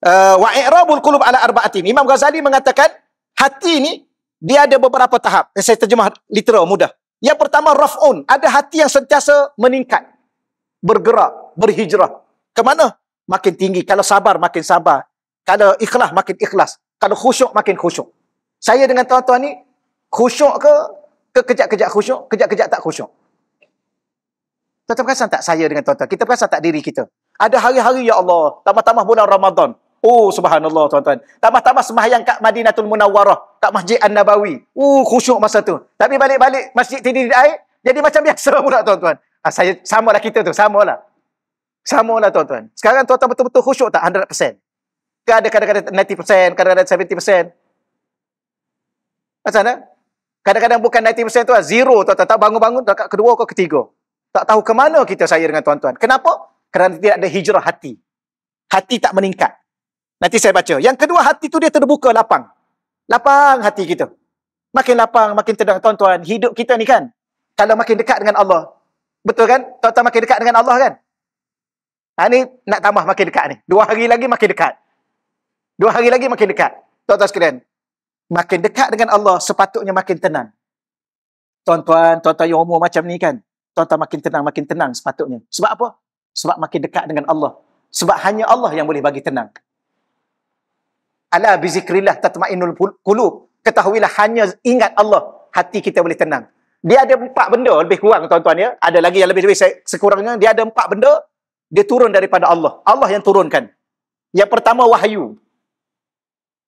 Uh, eh, Wa'i'rabul kulub ala arba'ati. Imam Ghazali mengatakan, hati ni, dia ada beberapa tahap. Eh, saya terjemah literal, mudah. Yang pertama, raf'un. Ada hati yang sentiasa meningkat. Bergerak, berhijrah. Kemana? Makin tinggi. Kalau sabar, makin sabar. Kalau ikhlas, makin ikhlas. Kalau khusyuk, makin khusyuk. Saya dengan tuan-tuan ni, khusyuk ke, ke kejap-kejap khusyuk, kejap-kejap tak khusyuk. Tuan-tuan perasan tak saya dengan tuan-tuan? Kita perasan tak diri kita? Ada hari-hari, Ya Allah, tamah-tamah bulan Ramadan. Oh, subhanallah, tuan-tuan. Tamah-tamah semayang kat Madinatul Munawwarah, kat Masjid An-Nabawi. Oh, khusyuk masa tu. Tapi balik-balik Masjid Tidir Air, jadi macam biasa pula, tuan-tuan. Ha, saya, samalah kita tu, sama lah, sama lah tuan-tuan. Sekarang tuan-tuan betul-betul khusyuk tak? 100%. kadang-kadang 90%, kadang-kadang 70%. Macam mana? Kadang-kadang bukan 90% tu, ah, zero tuan-tuan. Tak bangun-bangun, tak kedua kau ketiga. Tak tahu ke mana kita saya dengan tuan-tuan. Kenapa? Kerana tidak ada hijrah hati. Hati tak meningkat. Nanti saya baca. Yang kedua hati tu dia terbuka lapang. Lapang hati kita. Makin lapang, makin tenang tuan-tuan. Hidup kita ni kan. Kalau makin dekat dengan Allah. Betul kan? Tuan-tuan makin dekat dengan Allah kan? Ha, ni nak tambah makin dekat ni. Dua hari lagi makin dekat. Dua hari lagi makin dekat. Tuan-tuan sekalian. Makin dekat dengan Allah, sepatutnya makin tenang. Tuan-tuan, tuan-tuan yang umur macam ni kan tuan-tuan makin tenang, makin tenang sepatutnya. Sebab apa? Sebab makin dekat dengan Allah. Sebab hanya Allah yang boleh bagi tenang. Ala bizikrillah tatma'inul qulub. Ketahuilah hanya ingat Allah, hati kita boleh tenang. Dia ada empat benda lebih kurang tuan-tuan ya. Ada lagi yang lebih-lebih sekurangnya. Dia ada empat benda. Dia turun daripada Allah. Allah yang turunkan. Yang pertama wahyu.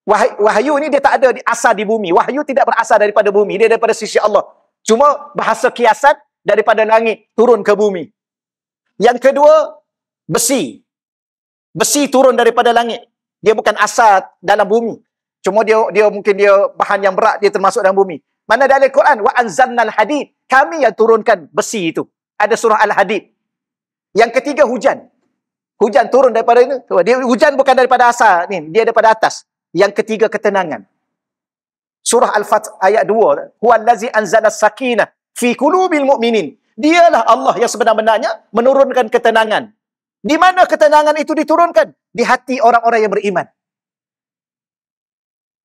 Wahyu, wahyu ni dia tak ada di, asal di bumi. Wahyu tidak berasal daripada bumi. Dia daripada sisi Allah. Cuma bahasa kiasan daripada langit turun ke bumi. Yang kedua, besi. Besi turun daripada langit. Dia bukan asal dalam bumi. Cuma dia dia mungkin dia bahan yang berat dia termasuk dalam bumi. Mana dalam Quran wa anzalnal hadid. Kami yang turunkan besi itu. Ada surah Al-Hadid. Yang ketiga hujan. Hujan turun daripada ini. Dia hujan bukan daripada asal ni, dia daripada atas. Yang ketiga ketenangan. Surah Al-Fath ayat 2, huwallazi anzalas sakinah fi qulubil mu'minin. Dialah Allah yang sebenar-benarnya menurunkan ketenangan. Di mana ketenangan itu diturunkan? Di hati orang-orang yang beriman.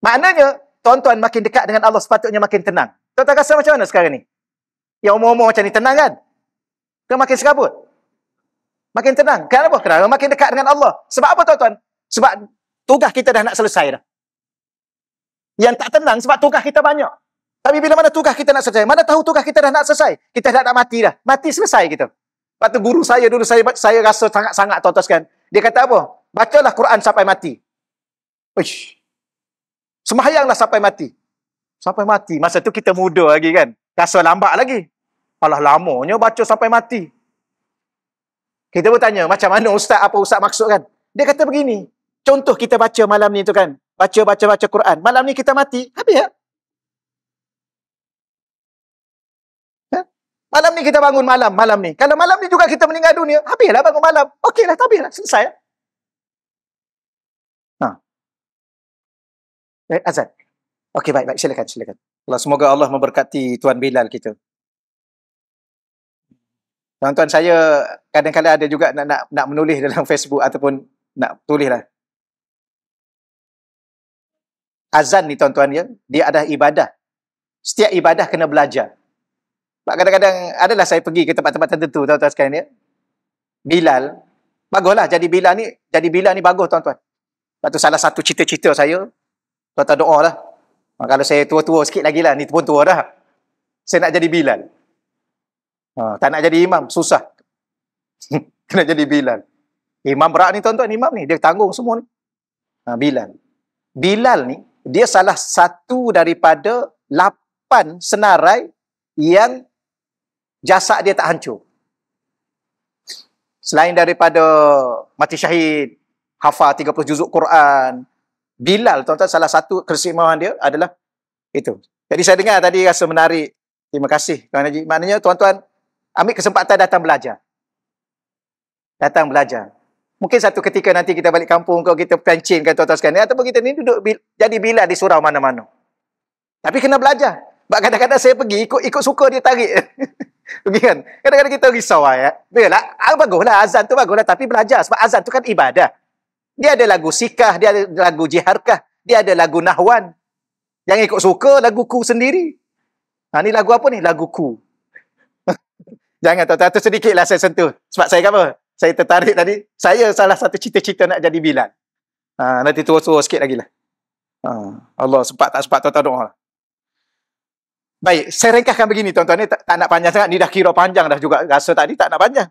Maknanya, tuan-tuan makin dekat dengan Allah sepatutnya makin tenang. Tuan-tuan rasa macam mana sekarang ni? Yang umur-umur macam ni tenang kan? Ke makin serabut? Makin tenang. Kenapa? Kenapa? Makin dekat dengan Allah. Sebab apa tuan-tuan? Sebab tugas kita dah nak selesai dah. Yang tak tenang sebab tugas kita banyak. Tapi bila mana tugas kita nak selesai? Mana tahu tugas kita dah nak selesai? Kita dah nak mati dah. Mati selesai kita. Lepas tu guru saya dulu, saya saya rasa sangat-sangat tuan-tuan Dia kata apa? Bacalah Quran sampai mati. Uish. Semayanglah sampai mati. Sampai mati. Masa tu kita muda lagi kan. Rasa lambat lagi. Alah lamanya baca sampai mati. Kita bertanya, macam mana ustaz, apa ustaz maksud kan? Dia kata begini. Contoh kita baca malam ni tu kan. Baca-baca-baca Quran. Malam ni kita mati. Habis tak? Malam ni kita bangun malam, malam ni. Kalau malam ni juga kita meninggal dunia, habislah bangun malam. Okeylah, tak habislah. Selesai. Ha. Baik, eh, azan. Okey, baik, baik. Silakan, silakan. Allah, semoga Allah memberkati Tuan Bilal kita. Tuan-tuan, saya kadang-kadang ada juga nak, nak, nak menulis dalam Facebook ataupun nak tulislah. Azan ni, tuan-tuan, ya. dia adalah ibadah. Setiap ibadah kena belajar. Sebab kadang-kadang adalah saya pergi ke tempat-tempat tertentu tuan-tuan sekalian ya. Bilal. Baguslah jadi Bilal ni, jadi Bilal ni bagus tuan-tuan. Sebab tu salah satu cita-cita saya. Tuan-tuan doa lah. Ha, kalau saya tua-tua sikit lagi lah, ni pun tua dah. Saya nak jadi Bilal. Ha, tak nak jadi imam, susah. Kena jadi Bilal. Imam berat ni tuan-tuan, imam ni. Dia tanggung semua ni. Ha, Bilal. Bilal ni, dia salah satu daripada lapan senarai yang jasad dia tak hancur. Selain daripada mati syahid, hafal 30 juzuk Quran, Bilal tuan-tuan salah satu keresimewaan dia adalah itu. Jadi saya dengar tadi rasa menarik. Terima kasih Tuan Haji. Maknanya tuan-tuan ambil kesempatan datang belajar. Datang belajar. Mungkin satu ketika nanti kita balik kampung kalau kita pencin kan tuan-tuan sekalian ataupun kita ni duduk bil- jadi bila di surau mana-mana. Tapi kena belajar. Sebab kadang-kadang saya pergi ikut ikut suka dia tarik. Okey kan? Kadang-kadang kita risau lah ya. Bila, ah, baguslah azan tu baguslah tapi belajar sebab azan tu kan ibadah. Dia ada lagu sikah, dia ada lagu jiharkah, dia ada lagu nahwan. Yang ikut suka lagu ku sendiri. Ha ni lagu apa ni? Lagu ku. Jangan tahu-tahu sedikit lah saya sentuh. Sebab saya apa? Saya tertarik tadi. Saya salah satu cita-cita nak jadi bilal. Ha, nanti tua-tua sikit lagi lah. Ha, Allah sempat tak sempat tahu-tahu doa lah. Baik, saya ringkaskan begini tuan-tuan ni tak, tak nak panjang sangat ni dah kira panjang dah juga rasa tadi tak nak panjang.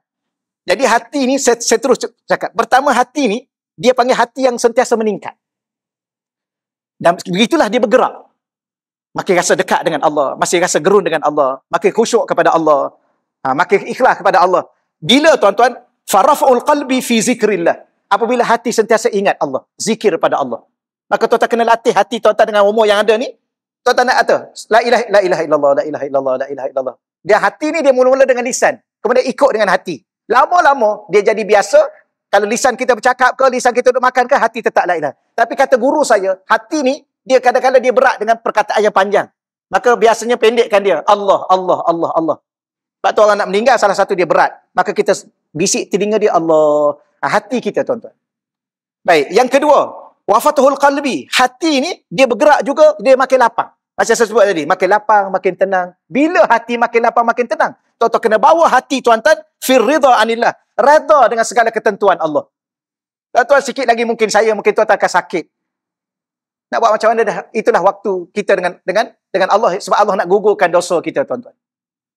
Jadi hati ni saya, saya terus cakap. Pertama hati ni dia panggil hati yang sentiasa meningkat. Dan begitulah dia bergerak. Makin rasa dekat dengan Allah, masih rasa gerun dengan Allah, makin khusyuk kepada Allah, ha, makin ikhlas kepada Allah. Bila tuan-tuan farafa'ul qalbi fi zikrillah. Apabila hati sentiasa ingat Allah, zikir pada Allah. Maka tuan-tuan kena latih hati tuan-tuan dengan umur yang ada ni Tuan, tuan nak kata, la ilah, la ilah illallah, la ilah illallah, la ilah illallah. Dia hati ni dia mula-mula dengan lisan. Kemudian ikut dengan hati. Lama-lama dia jadi biasa. Kalau lisan kita bercakap ke, lisan kita duduk makan ke, hati tetap la ilah. Tapi kata guru saya, hati ni dia kadang-kadang dia berat dengan perkataan yang panjang. Maka biasanya pendekkan dia. Allah, Allah, Allah, Allah. Sebab tu orang nak meninggal, salah satu dia berat. Maka kita bisik telinga dia, Allah. Ah, hati kita, tuan-tuan. Baik, yang kedua. Wafatuhul qalbi. Hati ni, dia bergerak juga, dia makin lapang. Macam saya sebut tadi, makin lapang, makin tenang. Bila hati makin lapang, makin tenang? Tuan-tuan kena bawa hati tuan-tuan, fir rida anillah. Rada dengan segala ketentuan Allah. Tuan-tuan, sikit lagi mungkin saya, mungkin tuan-tuan akan sakit. Nak buat macam mana, dah, itulah waktu kita dengan dengan dengan Allah. Sebab Allah nak gugurkan dosa kita, tuan-tuan.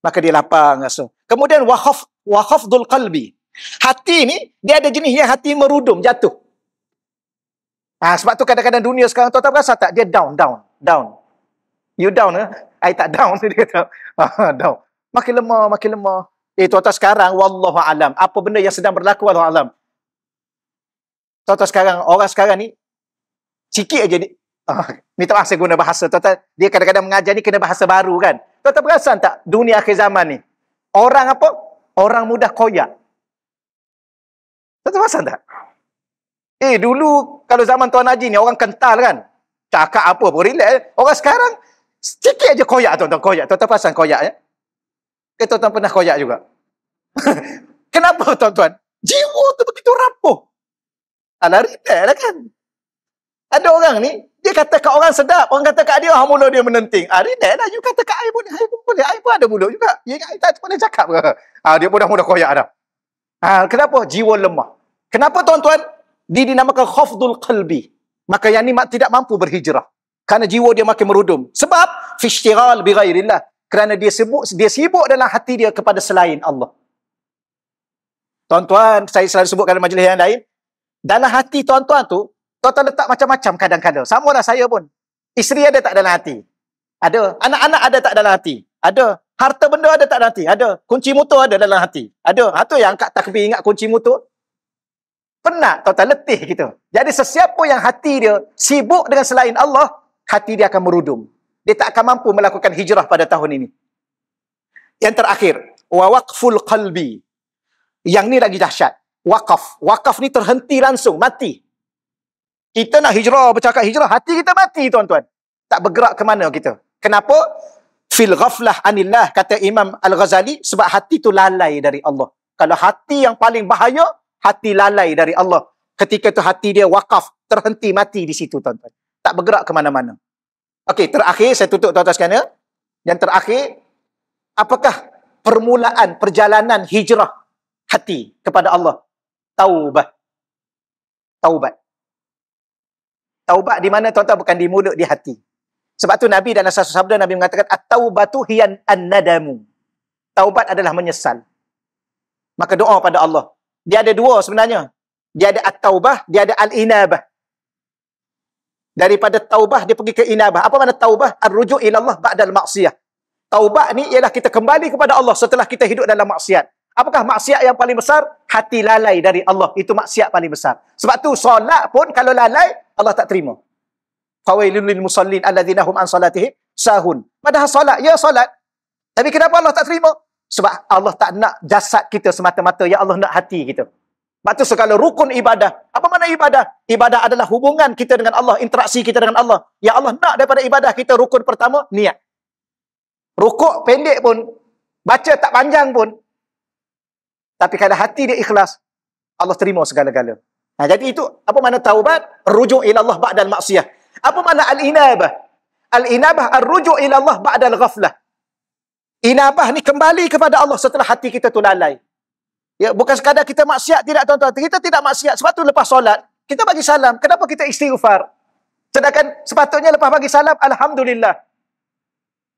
Maka dia lapang rasa. Kemudian, wahaf, wahafdul qalbi. Hati ni, dia ada jenis yang hati merudum, jatuh. Ha, sebab tu kadang-kadang dunia sekarang, tuan-tuan rasa tak? Dia down, down, down. You down ke? Eh? I tak down dia kata. Ah, down. Makin lemah, makin lemah. Eh tuan-tuan sekarang wallahu Apa benda yang sedang berlaku wallahu alam? Tuan-tuan sekarang orang sekarang ni sikit aja ni. Ah, ni tak saya guna bahasa. Tuan-tuan dia kadang-kadang mengajar ni kena bahasa baru kan. Tuan-tuan perasan tak dunia akhir zaman ni? Orang apa? Orang mudah koyak. Tuan-tuan perasan tak? Eh dulu kalau zaman Tuan Haji ni orang kental kan. Cakap apa pun relax. Orang sekarang Sedikit aja koyak tuan-tuan, koyak. Tuan-tuan perasan koyak ya? Ke tuan-tuan pernah koyak juga? Kenapa tuan-tuan? Jiwa tu begitu rapuh. Alah retail lah kan? Ada orang ni, dia kata kat orang sedap. Orang kata kat dia, ah, dia menenting. Ah, retail lah. You kata kat air pun, air pun boleh. Air pun ada mulut juga. Ya, dia ingat tak pernah cakap ke? Ah, dia pun dah mudah koyak dah. Ah, kenapa? Jiwa lemah. Kenapa tuan-tuan? Dia dinamakan khafdul qalbi. Maka yang ni tidak mampu berhijrah kerana jiwa dia makin merudum sebab fishtiral bi ghairillah kerana dia sibuk dia sibuk dalam hati dia kepada selain Allah tuan-tuan saya selalu sebutkan dalam majlis yang lain dalam hati tuan-tuan tu tuan-tuan letak macam-macam kadang-kadang sama lah saya pun isteri ada tak dalam hati ada anak-anak ada tak dalam hati ada harta benda ada tak dalam hati ada kunci motor ada dalam hati ada Hatu yang angkat takbir ingat kunci motor penat tuan-tuan letih kita jadi sesiapa yang hati dia sibuk dengan selain Allah hati dia akan merudum. Dia tak akan mampu melakukan hijrah pada tahun ini. Yang terakhir, wawakful qalbi. Yang ni lagi dahsyat. Wakaf. Wakaf ni terhenti langsung, mati. Kita nak hijrah, bercakap hijrah, hati kita mati tuan-tuan. Tak bergerak ke mana kita. Kenapa? Fil ghaflah anillah, kata Imam Al-Ghazali, sebab hati tu lalai dari Allah. Kalau hati yang paling bahaya, hati lalai dari Allah. Ketika tu hati dia wakaf, terhenti mati di situ tuan-tuan tak bergerak ke mana-mana. Okey, terakhir saya tutup tuan-tuan sekalian. Ya. Yang terakhir, apakah permulaan perjalanan hijrah hati kepada Allah? Taubat. Taubat. Taubat di mana tuan-tuan bukan di mulut, di hati. Sebab tu Nabi dan satu sabda Nabi mengatakan at-taubatu hiyan an-nadamu. Taubat adalah menyesal. Maka doa pada Allah. Dia ada dua sebenarnya. Dia ada at-taubah, dia ada al-inabah daripada taubah dia pergi ke inabah apa makna taubah ar-rujuk ila Allah ba'dal maksiat Taubah ni ialah kita kembali kepada Allah setelah kita hidup dalam maksiat apakah maksiat yang paling besar hati lalai dari Allah itu maksiat paling besar sebab tu solat pun kalau lalai Allah tak terima fawailul lil musallin alladzina hum an salatihim sahun padahal solat ya solat tapi kenapa Allah tak terima sebab Allah tak nak jasad kita semata-mata ya Allah nak hati kita Maksud segala rukun ibadah. Apa makna ibadah? Ibadah adalah hubungan kita dengan Allah, interaksi kita dengan Allah. Ya Allah nak daripada ibadah kita rukun pertama, niat. Rukuk pendek pun, baca tak panjang pun. Tapi kalau hati dia ikhlas, Allah terima segala-gala. Nah, ha, jadi itu apa makna taubat? Rujuk ila Allah ba'dal maksiyah. Apa makna al-inabah? Al-inabah ar-rujuk ila Allah ba'dal ghaflah. Inabah ni kembali kepada Allah setelah hati kita tu lalai. Ya, bukan sekadar kita maksiat tidak tuan-tuan. Kita tidak maksiat. Sebab tu lepas solat, kita bagi salam. Kenapa kita istighfar? Sedangkan sepatutnya lepas bagi salam, Alhamdulillah.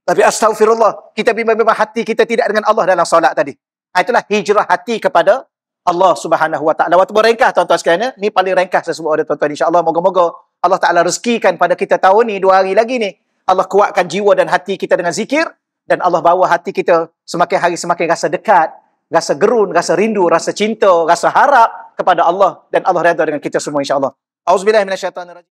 Tapi astagfirullah, kita memang hati kita tidak dengan Allah dalam solat tadi. Ha, itulah hijrah hati kepada Allah subhanahu wa ta'ala. Waktu berengkah tuan-tuan sekalian, ya, ni paling rengkah saya sebut oleh tuan-tuan. InsyaAllah, moga-moga Allah Ta'ala rezekikan pada kita tahun ni, dua hari lagi ni. Allah kuatkan jiwa dan hati kita dengan zikir. Dan Allah bawa hati kita semakin hari semakin rasa dekat rasa gerun, rasa rindu, rasa cinta, rasa harap kepada Allah dan Allah redha dengan kita semua insya-Allah. Auzubillahi minasyaitanir